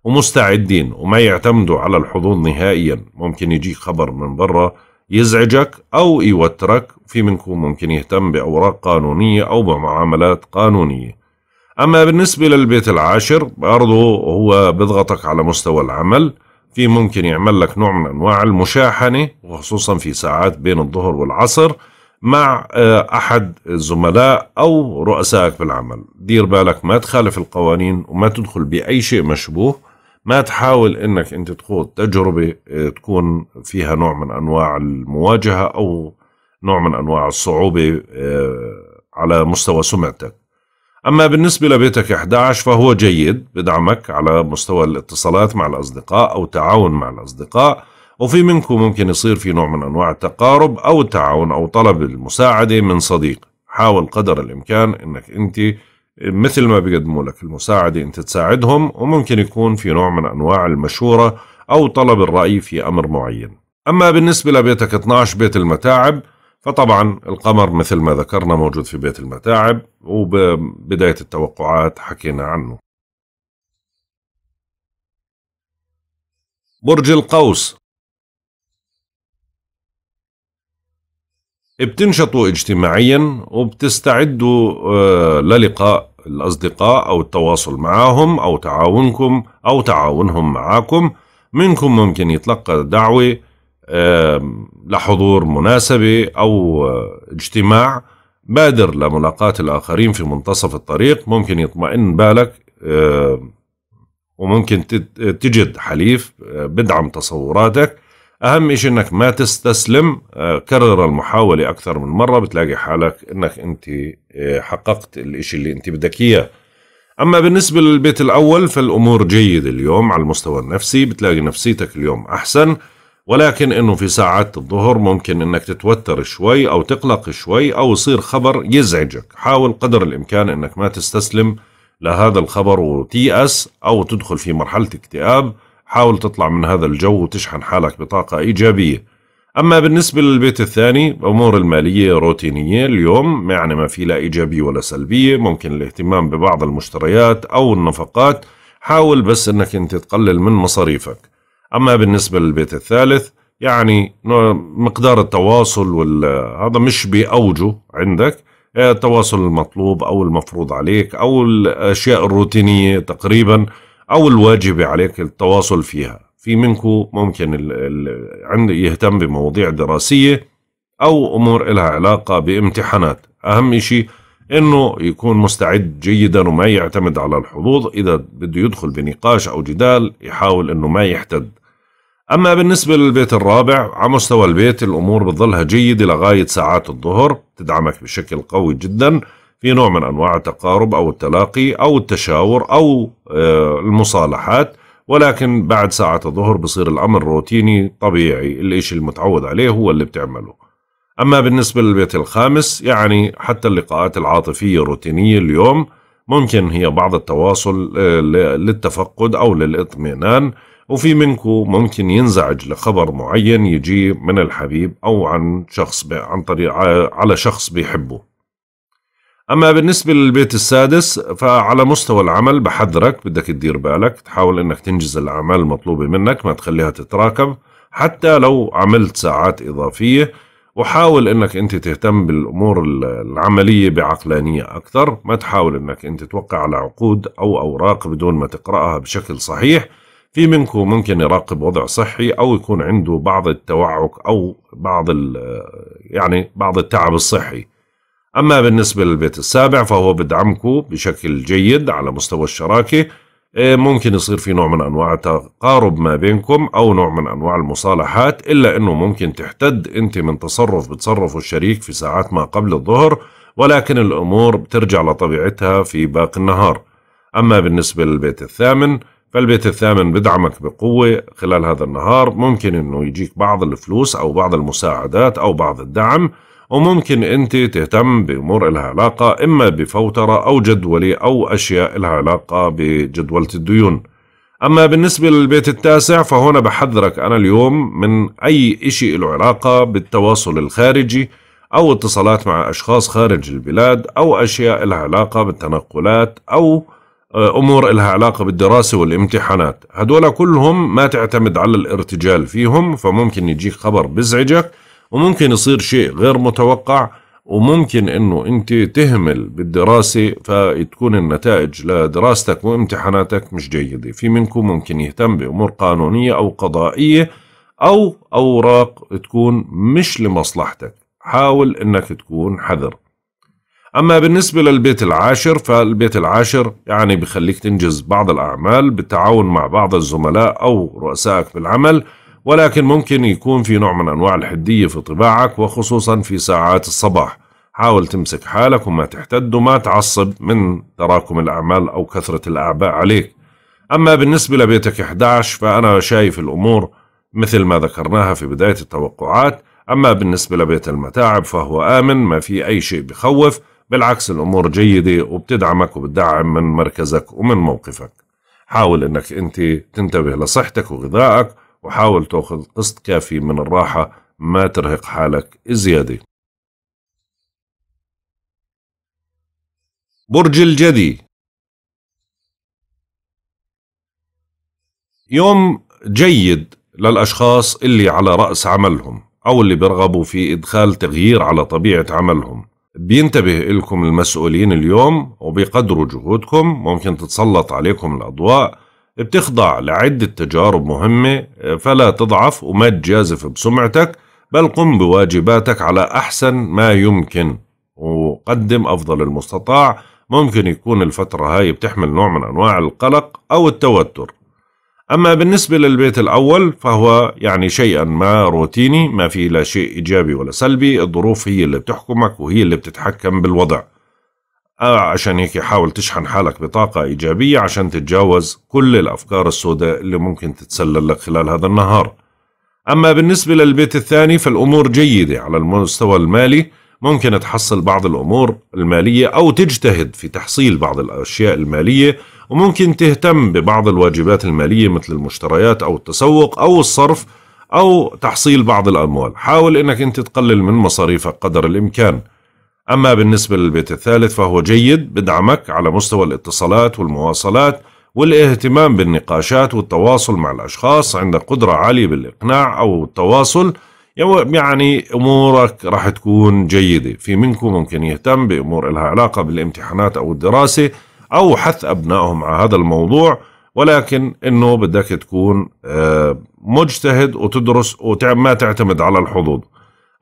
ومستعدين وما يعتمدوا على الحظوظ نهائيا ممكن يجيك خبر من برا يزعجك أو يوترك في منكم ممكن يهتم بأوراق قانونية أو بمعاملات قانونية أما بالنسبة للبيت العاشر برضه هو بضغطك على مستوى العمل في ممكن يعمل لك نوع من انواع المشاحنه وخصوصا في ساعات بين الظهر والعصر مع آه، احد الزملاء او رؤسائك بالعمل دير بالك ما تخالف القوانين وما تدخل باي شيء مشبوه ما تحاول انك انت تخوض تجربه آه، تكون فيها نوع من انواع المواجهه او نوع من انواع الصعوبه آه، على مستوى سمعتك أما بالنسبة لبيتك 11 فهو جيد بدعمك على مستوى الاتصالات مع الأصدقاء أو تعاون مع الأصدقاء وفي منكم ممكن يصير في نوع من أنواع التقارب أو التعاون أو طلب المساعدة من صديق حاول قدر الإمكان أنك أنت مثل ما بيقدموا لك المساعدة أنت تساعدهم وممكن يكون في نوع من أنواع المشورة أو طلب الرأي في أمر معين أما بالنسبة لبيتك 12 بيت المتاعب فطبعا القمر مثل ما ذكرنا موجود في بيت المتاعب وبداية التوقعات حكينا عنه برج القوس بتنشطوا اجتماعيا وبتستعدوا آه، للقاء الأصدقاء أو التواصل معهم أو تعاونكم أو تعاونهم معاكم منكم ممكن يتلقى دعوة لحضور مناسبة أو آه، اجتماع بادر لملاقاة الآخرين في منتصف الطريق ممكن يطمئن بالك وممكن تجد حليف آه، بدعم تصوراتك أهم شيء أنك ما تستسلم آه، كرر المحاولة أكثر من مرة بتلاقي حالك أنك أنت حققت الإشي اللي أنت بدك إياه أما بالنسبة للبيت الأول فالأمور جيدة اليوم على المستوى النفسي بتلاقي نفسيتك اليوم أحسن ولكن انه في ساعات الظهر ممكن انك تتوتر شوي او تقلق شوي او يصير خبر يزعجك حاول قدر الامكان انك ما تستسلم لهذا الخبر وتيأس او تدخل في مرحلة اكتئاب حاول تطلع من هذا الجو وتشحن حالك بطاقة ايجابية اما بالنسبة للبيت الثاني الامور المالية روتينية اليوم يعني ما في لا ايجابية ولا سلبية ممكن الاهتمام ببعض المشتريات او النفقات حاول بس انك انت تقلل من مصاريفك أما بالنسبة للبيت الثالث يعني مقدار التواصل وال... هذا مش بأوجه عندك التواصل المطلوب أو المفروض عليك أو الأشياء الروتينية تقريبا أو الواجب عليك التواصل فيها في منكم ممكن ال... عنده يهتم بمواضيع دراسية أو أمور لها علاقة بامتحانات أهم شيء انه يكون مستعد جيدا وما يعتمد على الحظوظ اذا بده يدخل بنقاش او جدال يحاول انه ما يحتد اما بالنسبه للبيت الرابع على مستوى البيت الامور بتظلها جيده لغايه ساعات الظهر تدعمك بشكل قوي جدا في نوع من انواع التقارب او التلاقي او التشاور او آه، المصالحات ولكن بعد ساعة الظهر بصير الأمر روتيني طبيعي الإشي المتعود عليه هو اللي بتعمله أما بالنسبة للبيت الخامس يعني حتى اللقاءات العاطفية الروتينية اليوم ممكن هي بعض التواصل آه، للتفقد أو للإطمئنان وفي منكم ممكن ينزعج لخبر معين يجي من الحبيب أو عن شخص عن طريق آه، على شخص بيحبه أما بالنسبة للبيت السادس فعلى مستوى العمل بحذرك بدك تدير بالك تحاول أنك تنجز الأعمال المطلوبة منك ما تخليها تتراكم حتى لو عملت ساعات إضافية وحاول انك انت تهتم بالامور العمليه بعقلانيه اكثر ما تحاول انك انت توقع على عقود او اوراق بدون ما تقراها بشكل صحيح في منكم ممكن يراقب وضع صحي او يكون عنده بعض التوعك او بعض يعني بعض التعب الصحي اما بالنسبه للبيت السابع فهو بدعمكم بشكل جيد على مستوى الشراكه إيه، ممكن يصير في نوع من انواع التقارب ما بينكم او نوع من انواع المصالحات الا انه ممكن تحتد انت من تصرف بتصرفه الشريك في ساعات ما قبل الظهر ولكن الامور بترجع لطبيعتها في باقي النهار. اما بالنسبه للبيت الثامن فالبيت الثامن بدعمك بقوه خلال هذا النهار ممكن انه يجيك بعض الفلوس او بعض المساعدات او بعض الدعم وممكن أنت تهتم بأمور إلها علاقة إما بفوترة أو جدولة أو أشياء إلها علاقة بجدولة الديون أما بالنسبة للبيت التاسع فهنا بحذرك أنا اليوم من أي إشي له علاقة بالتواصل الخارجي أو اتصالات مع أشخاص خارج البلاد أو أشياء لها علاقة بالتنقلات أو آه، أمور لها علاقة بالدراسة والامتحانات هدول كلهم ما تعتمد على الارتجال فيهم فممكن يجيك خبر بزعجك وممكن يصير شيء غير متوقع وممكن انه انت تهمل بالدراسة فتكون النتائج لدراستك وامتحاناتك مش جيدة في منكم ممكن يهتم بأمور قانونية أو قضائية أو أوراق تكون مش لمصلحتك حاول انك تكون حذر أما بالنسبة للبيت العاشر فالبيت العاشر يعني بخليك تنجز بعض الأعمال بالتعاون مع بعض الزملاء أو رؤسائك بالعمل ولكن ممكن يكون في نوع من أنواع الحدية في طباعك وخصوصا في ساعات الصباح حاول تمسك حالك وما تحتد وما تعصب من تراكم الأعمال أو كثرة الأعباء عليك أما بالنسبة لبيتك 11 فأنا شايف الأمور مثل ما ذكرناها في بداية التوقعات أما بالنسبة لبيت المتاعب فهو آمن ما في أي شيء بخوف بالعكس الأمور جيدة وبتدعمك وبتدعم من مركزك ومن موقفك حاول أنك أنت تنتبه لصحتك وغذائك وحاول تأخذ قسط كافي من الراحة ما ترهق حالك زيادة برج الجدي يوم جيد للأشخاص اللي على رأس عملهم أو اللي بيرغبوا في إدخال تغيير على طبيعة عملهم بينتبه لكم المسؤولين اليوم وبيقدروا جهودكم ممكن تتسلط عليكم الأضواء بتخضع لعدة تجارب مهمة آه، فلا تضعف وما تجازف بسمعتك بل قم بواجباتك على أحسن ما يمكن وقدم أفضل المستطاع ممكن يكون الفترة هاي بتحمل نوع من أنواع القلق أو التوتر أما بالنسبة للبيت الأول فهو يعني شيئا ما روتيني ما في لا شيء إيجابي ولا سلبي الظروف هي اللي بتحكمك وهي اللي بتتحكم بالوضع آه، عشان هيك حاول تشحن حالك بطاقة إيجابية عشان تتجاوز كل الأفكار السوداء اللي ممكن تتسلل لك خلال هذا النهار أما بالنسبة للبيت الثاني فالأمور جيدة على المستوى المالي ممكن تحصل بعض الأمور المالية أو تجتهد في تحصيل بعض الأشياء المالية وممكن تهتم ببعض الواجبات المالية مثل المشتريات أو التسوق أو الصرف أو تحصيل بعض الأموال حاول أنك أنت تقلل من مصاريفك قدر الإمكان أما بالنسبة للبيت الثالث فهو جيد بدعمك على مستوى الاتصالات والمواصلات والاهتمام بالنقاشات والتواصل مع الأشخاص عندك قدرة عالية بالإقناع أو التواصل يعني أمورك راح تكون جيدة في منكم ممكن يهتم بأمور لها علاقة بالامتحانات أو الدراسة أو حث أبنائهم على هذا الموضوع ولكن انه بدك تكون آه، مجتهد وتدرس وما تعتمد على الحظوظ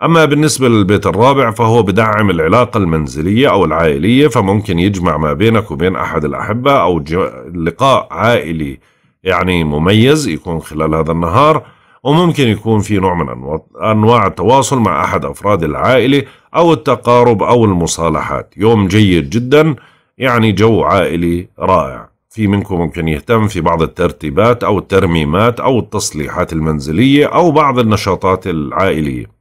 أما بالنسبة للبيت الرابع فهو بدعم العلاقة المنزلية أو العائلية فممكن يجمع ما بينك وبين أحد الأحبة أو لقاء عائلي يعني مميز يكون خلال هذا النهار وممكن يكون في نوع من أنواع التواصل مع أحد أفراد العائلة أو التقارب أو المصالحات يوم جيد جدا يعني جو عائلي رائع في منكم ممكن يهتم في بعض الترتيبات أو الترميمات أو التصليحات المنزلية أو بعض النشاطات العائلية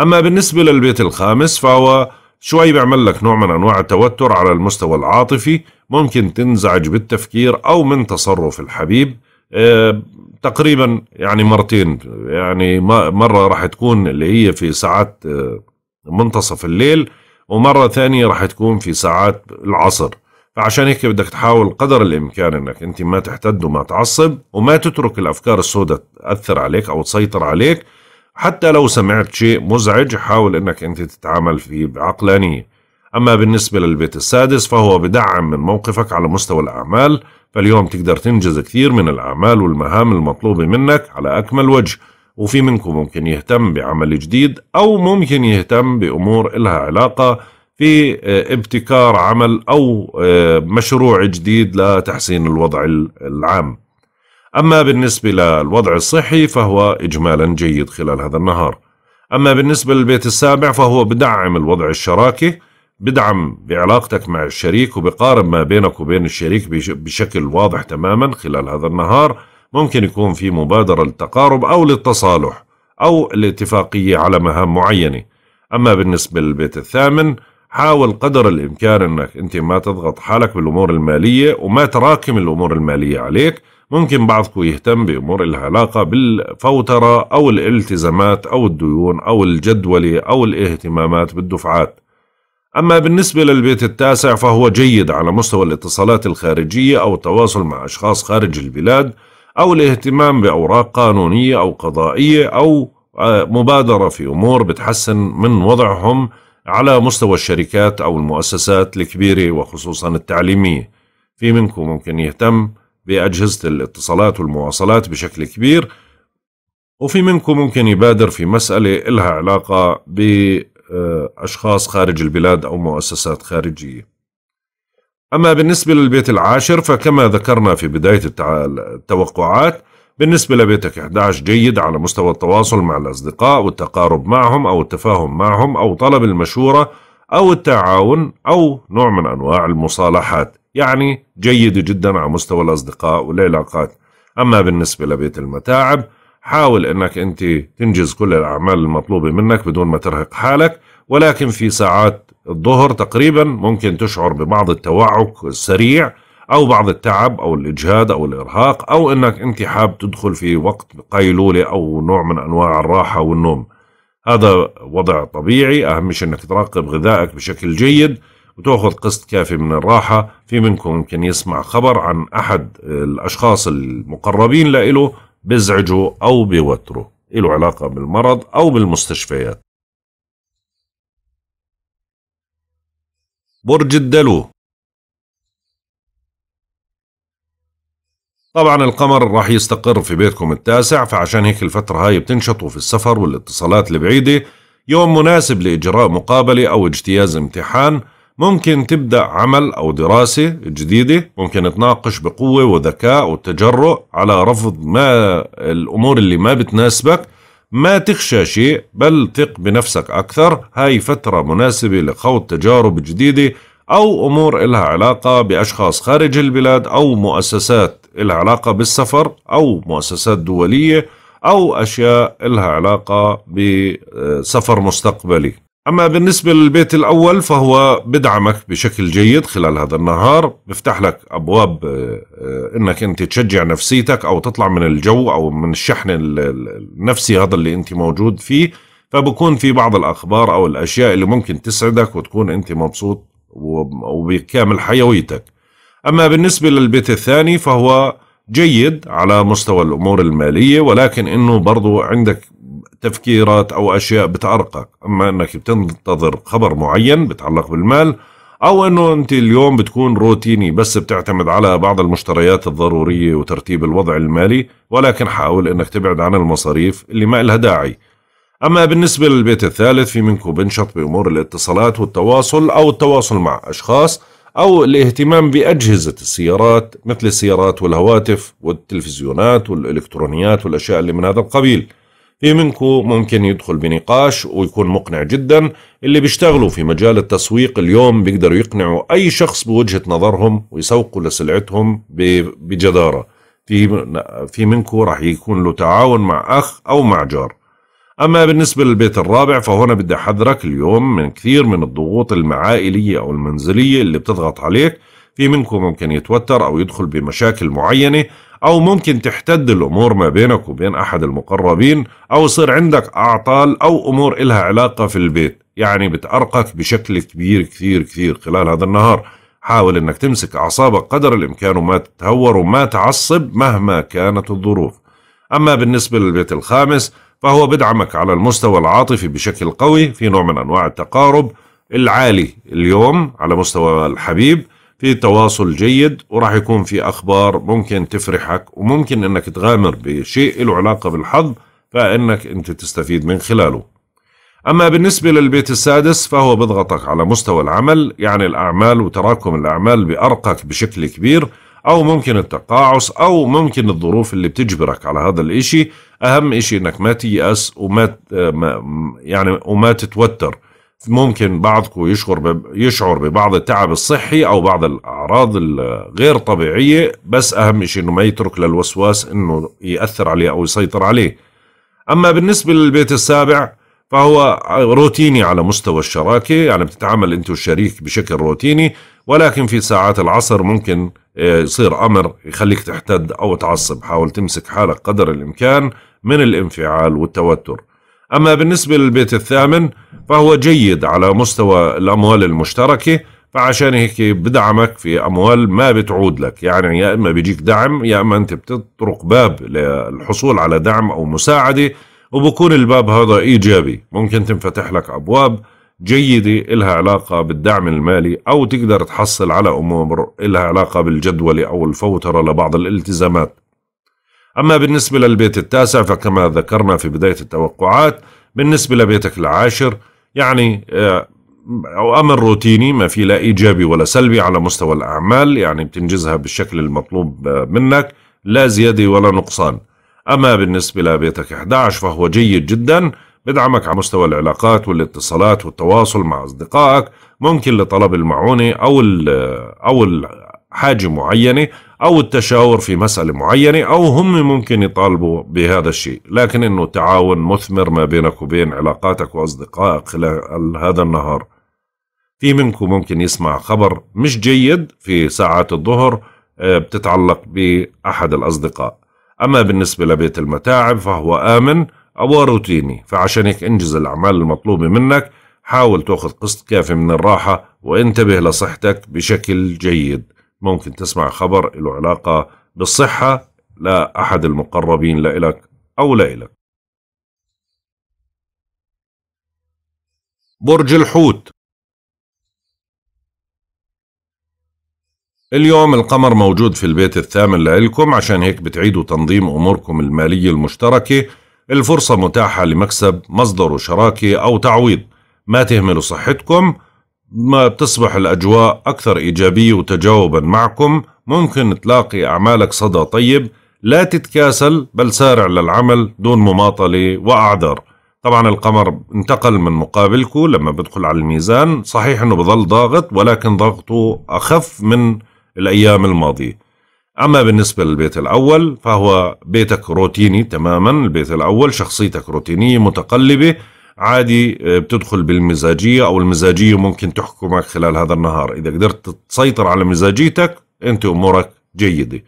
أما بالنسبة للبيت الخامس فهو شوي بيعمل لك نوع من أنواع التوتر على المستوى العاطفي ممكن تنزعج بالتفكير أو من تصرف الحبيب آه، تقريبا يعني مرتين يعني مرة راح تكون اللي هي في ساعات آه، منتصف الليل ومرة ثانية راح تكون في ساعات العصر فعشان هيك بدك تحاول قدر الإمكان أنك أنت ما تحتد وما تعصب وما تترك الأفكار السوداء تأثر عليك أو تسيطر عليك حتى لو سمعت شيء مزعج حاول أنك أنت تتعامل فيه بعقلانية أما بالنسبة للبيت السادس فهو بدعم من موقفك على مستوى الأعمال فاليوم تقدر تنجز كثير من الأعمال والمهام المطلوبة منك على أكمل وجه وفي منكم ممكن يهتم بعمل جديد أو ممكن يهتم بأمور إلها علاقة في آه، ابتكار عمل أو آه، مشروع جديد لتحسين الوضع العام أما بالنسبة للوضع الصحي فهو إجمالا جيد خلال هذا النهار أما بالنسبة للبيت السابع فهو بدعم الوضع الشراكي بدعم بعلاقتك مع الشريك وبقارب ما بينك وبين الشريك بشكل واضح تماما خلال هذا النهار ممكن يكون في مبادرة للتقارب أو للتصالح أو الاتفاقية على مهام معينة أما بالنسبة للبيت الثامن حاول قدر الإمكان أنك أنت ما تضغط حالك بالأمور المالية وما تراكم الأمور المالية عليك ممكن بعضكم يهتم بأمور لها علاقة بالفوترة أو الالتزامات أو الديون أو الجدولة أو الاهتمامات بالدفعات أما بالنسبة للبيت التاسع فهو جيد على مستوى الاتصالات الخارجية أو التواصل مع أشخاص خارج البلاد أو الاهتمام بأوراق قانونية أو قضائية أو آه، مبادرة في أمور بتحسن من وضعهم على مستوى الشركات أو المؤسسات الكبيرة وخصوصا التعليمية في منكم ممكن يهتم باجهزه الاتصالات والمواصلات بشكل كبير وفي منكم ممكن يبادر في مساله لها علاقه باشخاص خارج البلاد او مؤسسات خارجيه. اما بالنسبه للبيت العاشر فكما ذكرنا في بدايه التوقعات بالنسبة لبيتك 11 جيد على مستوى التواصل مع الأصدقاء والتقارب معهم أو التفاهم معهم أو طلب المشورة أو التعاون أو نوع من أنواع المصالحات يعني جيدة جدا على مستوى الأصدقاء والعلاقات أما بالنسبة لبيت المتاعب حاول أنك أنت تنجز كل الأعمال المطلوبة منك بدون ما ترهق حالك ولكن في ساعات الظهر تقريبا ممكن تشعر ببعض التوعك السريع أو بعض التعب أو الإجهاد أو الإرهاق أو أنك أنت حاب تدخل في وقت قيلولة أو نوع من أنواع الراحة والنوم هذا وضع طبيعي أهم شيء أنك تراقب غذائك بشكل جيد وتأخذ قسط كافي من الراحة في منكم ممكن يسمع خبر عن أحد الأشخاص المقربين لإله بيزعجه أو بيوتره له علاقة بالمرض أو بالمستشفيات برج الدلو طبعا القمر راح يستقر في بيتكم التاسع فعشان هيك الفترة هاي بتنشطوا في السفر والاتصالات البعيدة يوم مناسب لإجراء مقابلة أو اجتياز امتحان ممكن تبدأ عمل أو دراسة جديدة ممكن تناقش بقوة وذكاء وتجرؤ على رفض ما الأمور اللي ما بتناسبك ما تخشى شيء بل ثق بنفسك أكثر هاي فترة مناسبة لخوض تجارب جديدة أو أمور إلها علاقة بأشخاص خارج البلاد أو مؤسسات إلها علاقة بالسفر أو مؤسسات دولية أو أشياء إلها علاقة بسفر مستقبلي أما بالنسبة للبيت الأول فهو بدعمك بشكل جيد خلال هذا النهار بفتح لك أبواب آه، آه، أنك أنت تشجع نفسيتك أو تطلع من الجو أو من الشحن النفسي هذا اللي أنت موجود فيه فبكون في بعض الأخبار أو الأشياء اللي ممكن تسعدك وتكون أنت مبسوط وبكامل حيويتك أما بالنسبة للبيت الثاني فهو جيد على مستوى الأمور المالية ولكن أنه برضو عندك تفكيرات أو أشياء بتعرقك أما أنك بتنتظر خبر معين بتعلق بالمال أو أنه أنت اليوم بتكون روتيني بس بتعتمد على بعض المشتريات الضرورية وترتيب الوضع المالي ولكن حاول أنك تبعد عن المصاريف اللي ما لها داعي أما بالنسبة للبيت الثالث في منكم بنشط بأمور الاتصالات والتواصل أو التواصل مع أشخاص أو الاهتمام بأجهزة السيارات مثل السيارات والهواتف والتلفزيونات والإلكترونيات والأشياء اللي من هذا القبيل في منكم ممكن يدخل بنقاش ويكون مقنع جدا اللي بيشتغلوا في مجال التسويق اليوم بيقدروا يقنعوا أي شخص بوجهة نظرهم ويسوقوا لسلعتهم بجدارة في في منكم راح يكون له تعاون مع أخ أو مع جار أما بالنسبة للبيت الرابع فهنا بدي أحذرك اليوم من كثير من الضغوط المعائلية أو المنزلية اللي بتضغط عليك في منكم ممكن يتوتر أو يدخل بمشاكل معينة أو ممكن تحتد الأمور ما بينك وبين أحد المقربين أو يصير عندك أعطال أو أمور إلها علاقة في البيت يعني بتأرقك بشكل كبير كثير كثير خلال هذا النهار حاول أنك تمسك أعصابك قدر الإمكان وما تتهور وما تعصب مهما كانت الظروف أما بالنسبة للبيت الخامس فهو بدعمك على المستوى العاطفي بشكل قوي في نوع من أنواع التقارب العالي اليوم على مستوى الحبيب في تواصل جيد وراح يكون في أخبار ممكن تفرحك وممكن أنك تغامر بشيء له علاقة بالحظ فإنك أنت تستفيد من خلاله أما بالنسبة للبيت السادس فهو بضغطك على مستوى العمل يعني الأعمال وتراكم الأعمال بأرقك بشكل كبير أو ممكن التقاعس أو ممكن الظروف اللي بتجبرك على هذا الإشي أهم إشي أنك ما تيأس وما يعني وما تتوتر ممكن بعضكم يشعر يشعر ببعض التعب الصحي او بعض الاعراض الغير طبيعيه بس اهم شيء انه ما يترك للوسواس انه ياثر عليه او يسيطر عليه اما بالنسبه للبيت السابع فهو روتيني على مستوى الشراكه يعني بتتعامل انت والشريك بشكل روتيني ولكن في ساعات العصر ممكن آه، يصير امر يخليك تحتد او تعصب حاول تمسك حالك قدر الامكان من الانفعال والتوتر أما بالنسبة للبيت الثامن فهو جيد على مستوى الأموال المشتركة فعشان هيك بدعمك في أموال ما بتعود لك يعني يا إما بيجيك دعم يا إما أنت بتطرق باب للحصول على دعم أو مساعدة وبكون الباب هذا إيجابي ممكن تنفتح لك أبواب جيدة إلها علاقة بالدعم المالي أو تقدر تحصل على أمور إلها علاقة بالجدول أو الفوترة لبعض الالتزامات أما بالنسبة للبيت التاسع فكما ذكرنا في بداية التوقعات بالنسبة لبيتك العاشر يعني آه، أو أمر روتيني ما في لا إيجابي ولا سلبي على مستوى الأعمال يعني بتنجزها بالشكل المطلوب آه، منك لا زيادة ولا نقصان أما بالنسبة لبيتك 11 فهو جيد جدا بدعمك على مستوى العلاقات والاتصالات والتواصل مع أصدقائك ممكن لطلب المعونة أو آه، أو حاجة معينة أو التشاور في مسألة معينة أو هم ممكن يطالبوا بهذا الشيء لكن أنه تعاون مثمر ما بينك وبين علاقاتك وأصدقائك خلال هذا النهار في منكم ممكن يسمع خبر مش جيد في ساعات الظهر آه، بتتعلق بأحد الأصدقاء أما بالنسبة لبيت المتاعب فهو آمن أو روتيني فعشان هيك انجز الأعمال المطلوبة منك حاول تأخذ قسط كافي من الراحة وانتبه لصحتك بشكل جيد ممكن تسمع خبر له علاقة بالصحة لا أحد المقربين لإلك أو لإلك برج الحوت اليوم القمر موجود في البيت الثامن لإلكم عشان هيك بتعيدوا تنظيم أموركم المالية المشتركة الفرصة متاحة لمكسب مصدر شراكة أو تعويض ما تهملوا صحتكم ما بتصبح الأجواء أكثر إيجابية وتجاوبا معكم ممكن تلاقي أعمالك صدى طيب لا تتكاسل بل سارع للعمل دون مماطلة وأعذار طبعا القمر انتقل من مقابلكم لما بدخل على الميزان صحيح انه بظل ضاغط ولكن ضغطه اخف من الايام الماضيه اما بالنسبه للبيت الاول فهو بيتك روتيني تماما البيت الاول شخصيتك روتينيه متقلبه عادي آه، بتدخل بالمزاجية أو المزاجية ممكن تحكمك خلال هذا النهار إذا قدرت تسيطر على مزاجيتك أنت أمورك جيدة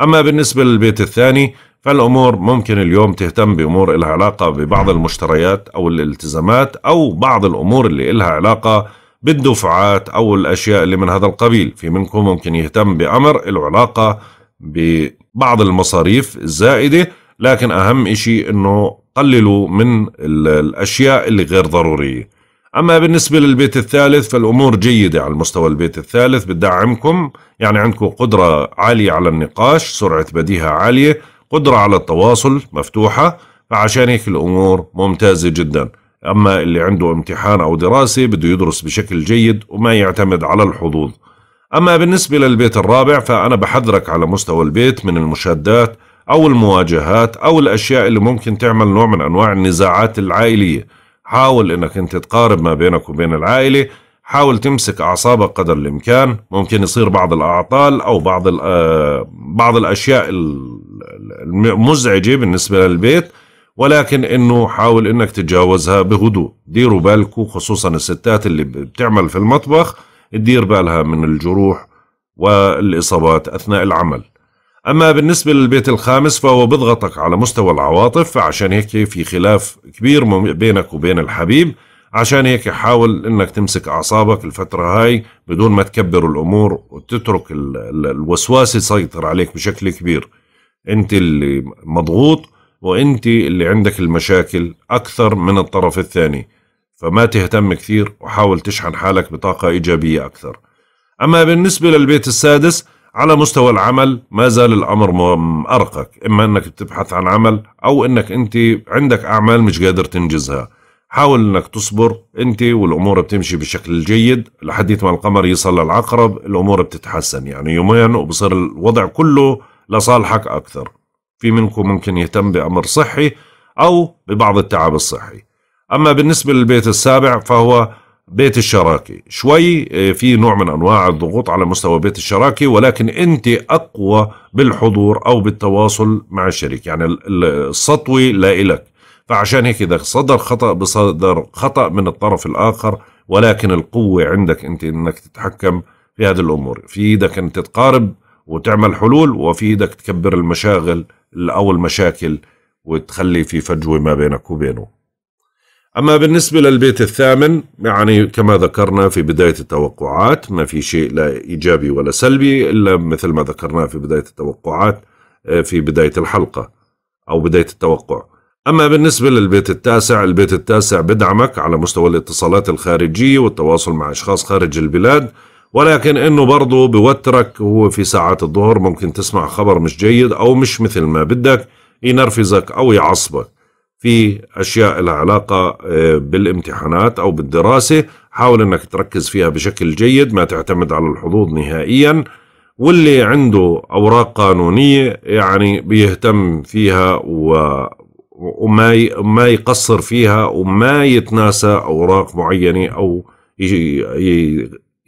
أما بالنسبة للبيت الثاني فالأمور ممكن اليوم تهتم بأمور إلها علاقة ببعض المشتريات أو الالتزامات أو بعض الأمور اللي إلها علاقة بالدفعات أو الأشياء اللي من هذا القبيل في منكم ممكن يهتم بأمر له علاقة ببعض المصاريف الزائدة لكن أهم إشي أنه قللوا من الأشياء اللي غير ضرورية أما بالنسبة للبيت الثالث فالأمور جيدة على المستوى البيت الثالث بتدعمكم يعني عندكم قدرة عالية على النقاش سرعة بديهة عالية قدرة على التواصل مفتوحة فعشان هيك الأمور ممتازة جدا أما اللي عنده امتحان أو دراسة بده يدرس بشكل جيد وما يعتمد على الحظوظ أما بالنسبة للبيت الرابع فأنا بحذرك على مستوى البيت من المشادات أو المواجهات أو الأشياء اللي ممكن تعمل نوع من أنواع النزاعات العائلية حاول أنك أنت تقارب ما بينك وبين العائلة حاول تمسك أعصابك قدر الإمكان ممكن يصير بعض الأعطال أو بعض آه، بعض الأشياء المزعجة بالنسبة للبيت ولكن انه حاول انك تتجاوزها بهدوء ديروا بالكوا خصوصا الستات اللي بتعمل في المطبخ تدير بالها من الجروح والاصابات اثناء العمل أما بالنسبة للبيت الخامس فهو بضغطك على مستوى العواطف فعشان هيك في خلاف كبير بينك وبين الحبيب عشان هيك حاول انك تمسك اعصابك الفتره هاي بدون ما تكبر الامور وتترك الوسواس يسيطر عليك بشكل كبير انت اللي مضغوط وانت اللي عندك المشاكل اكثر من الطرف الثاني فما تهتم كثير وحاول تشحن حالك بطاقه ايجابيه اكثر اما بالنسبه للبيت السادس على مستوى العمل ما زال الامر ارقك اما انك بتبحث عن عمل او انك انت عندك اعمال مش قادر تنجزها حاول انك تصبر انت والامور بتمشي بشكل جيد لحديث ما القمر يصل للعقرب الامور بتتحسن يعني يومين وبصير الوضع كله لصالحك اكثر في منكم ممكن يهتم بامر صحي او ببعض التعب الصحي اما بالنسبه للبيت السابع فهو بيت الشراكة شوي آه، في نوع من أنواع الضغوط على مستوى بيت الشراكة ولكن أنت أقوى بالحضور أو بالتواصل مع الشريك يعني السطوة لا إلك فعشان هيك إذا صدر خطأ بصدر خطأ من الطرف الآخر ولكن القوة عندك أنت أنك تتحكم في هذه الأمور في إيدك أن تتقارب وتعمل حلول وفي إيدك تكبر المشاغل أو المشاكل وتخلي في فجوة ما بينك وبينه أما بالنسبة للبيت الثامن يعني كما ذكرنا في بداية التوقعات ما في شيء لا إيجابي ولا سلبي إلا مثل ما ذكرناه في بداية التوقعات آه، في بداية الحلقة أو بداية التوقع أما بالنسبة للبيت التاسع البيت التاسع بدعمك على مستوى الاتصالات الخارجية والتواصل مع أشخاص خارج البلاد ولكن انه برضه بوترك هو في ساعات الظهر ممكن تسمع خبر مش جيد او مش مثل ما بدك ينرفزك او يعصبك في أشياء لها علاقة آه، بالامتحانات أو بالدراسة حاول أنك تركز فيها بشكل جيد ما تعتمد على الحظوظ نهائياً واللي عنده اوراق قانونيه يعني بيهتم فيها و وما ما يقصر فيها وما يتناسى اوراق معينه او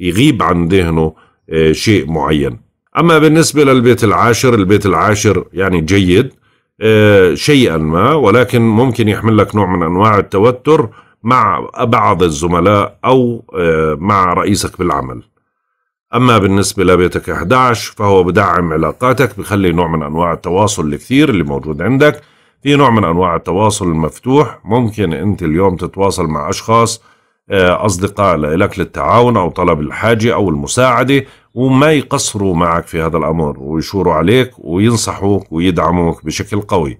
يغيب عن ذهنه آه، شيء معين. اما بالنسبه للبيت العاشر، البيت العاشر يعني جيد آه، شيئا ما ولكن ممكن يحمل لك نوع من أنواع التوتر مع بعض الزملاء أو آه، مع رئيسك بالعمل أما بالنسبة لبيتك 11 فهو بدعم علاقاتك بخلي نوع من أنواع التواصل الكثير اللي موجود عندك في نوع من أنواع التواصل المفتوح ممكن أنت اليوم تتواصل مع أشخاص آه، أصدقاء لك للتعاون أو طلب الحاجة أو المساعدة وما يقصروا معك في هذا الأمر ويشوروا عليك وينصحوك ويدعموك بشكل قوي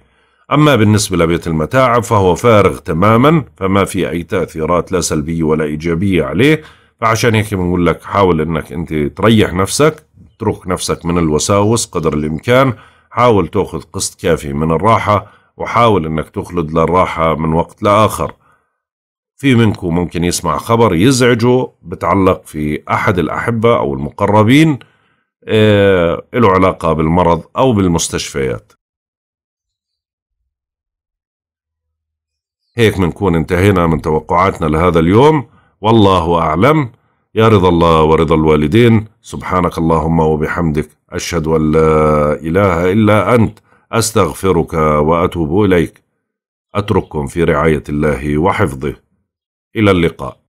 أما بالنسبة لبيت المتاعب فهو فارغ تماما فما في أي تأثيرات لا سلبية ولا إيجابية عليه فعشان هيك بنقول لك حاول أنك أنت تريح نفسك اترك نفسك من الوساوس قدر الإمكان حاول تأخذ قسط كافي من الراحة وحاول أنك تخلد للراحة من وقت لآخر في منكم ممكن يسمع خبر يزعجه بتعلق في أحد الأحبة أو المقربين آه، له علاقة بالمرض أو بالمستشفيات هيك بنكون انتهينا من توقعاتنا لهذا اليوم والله أعلم يا رضا الله ورضا الوالدين سبحانك اللهم وبحمدك أشهد أن لا إله إلا أنت أستغفرك وأتوب إليك أترككم في رعاية الله وحفظه إلى اللقاء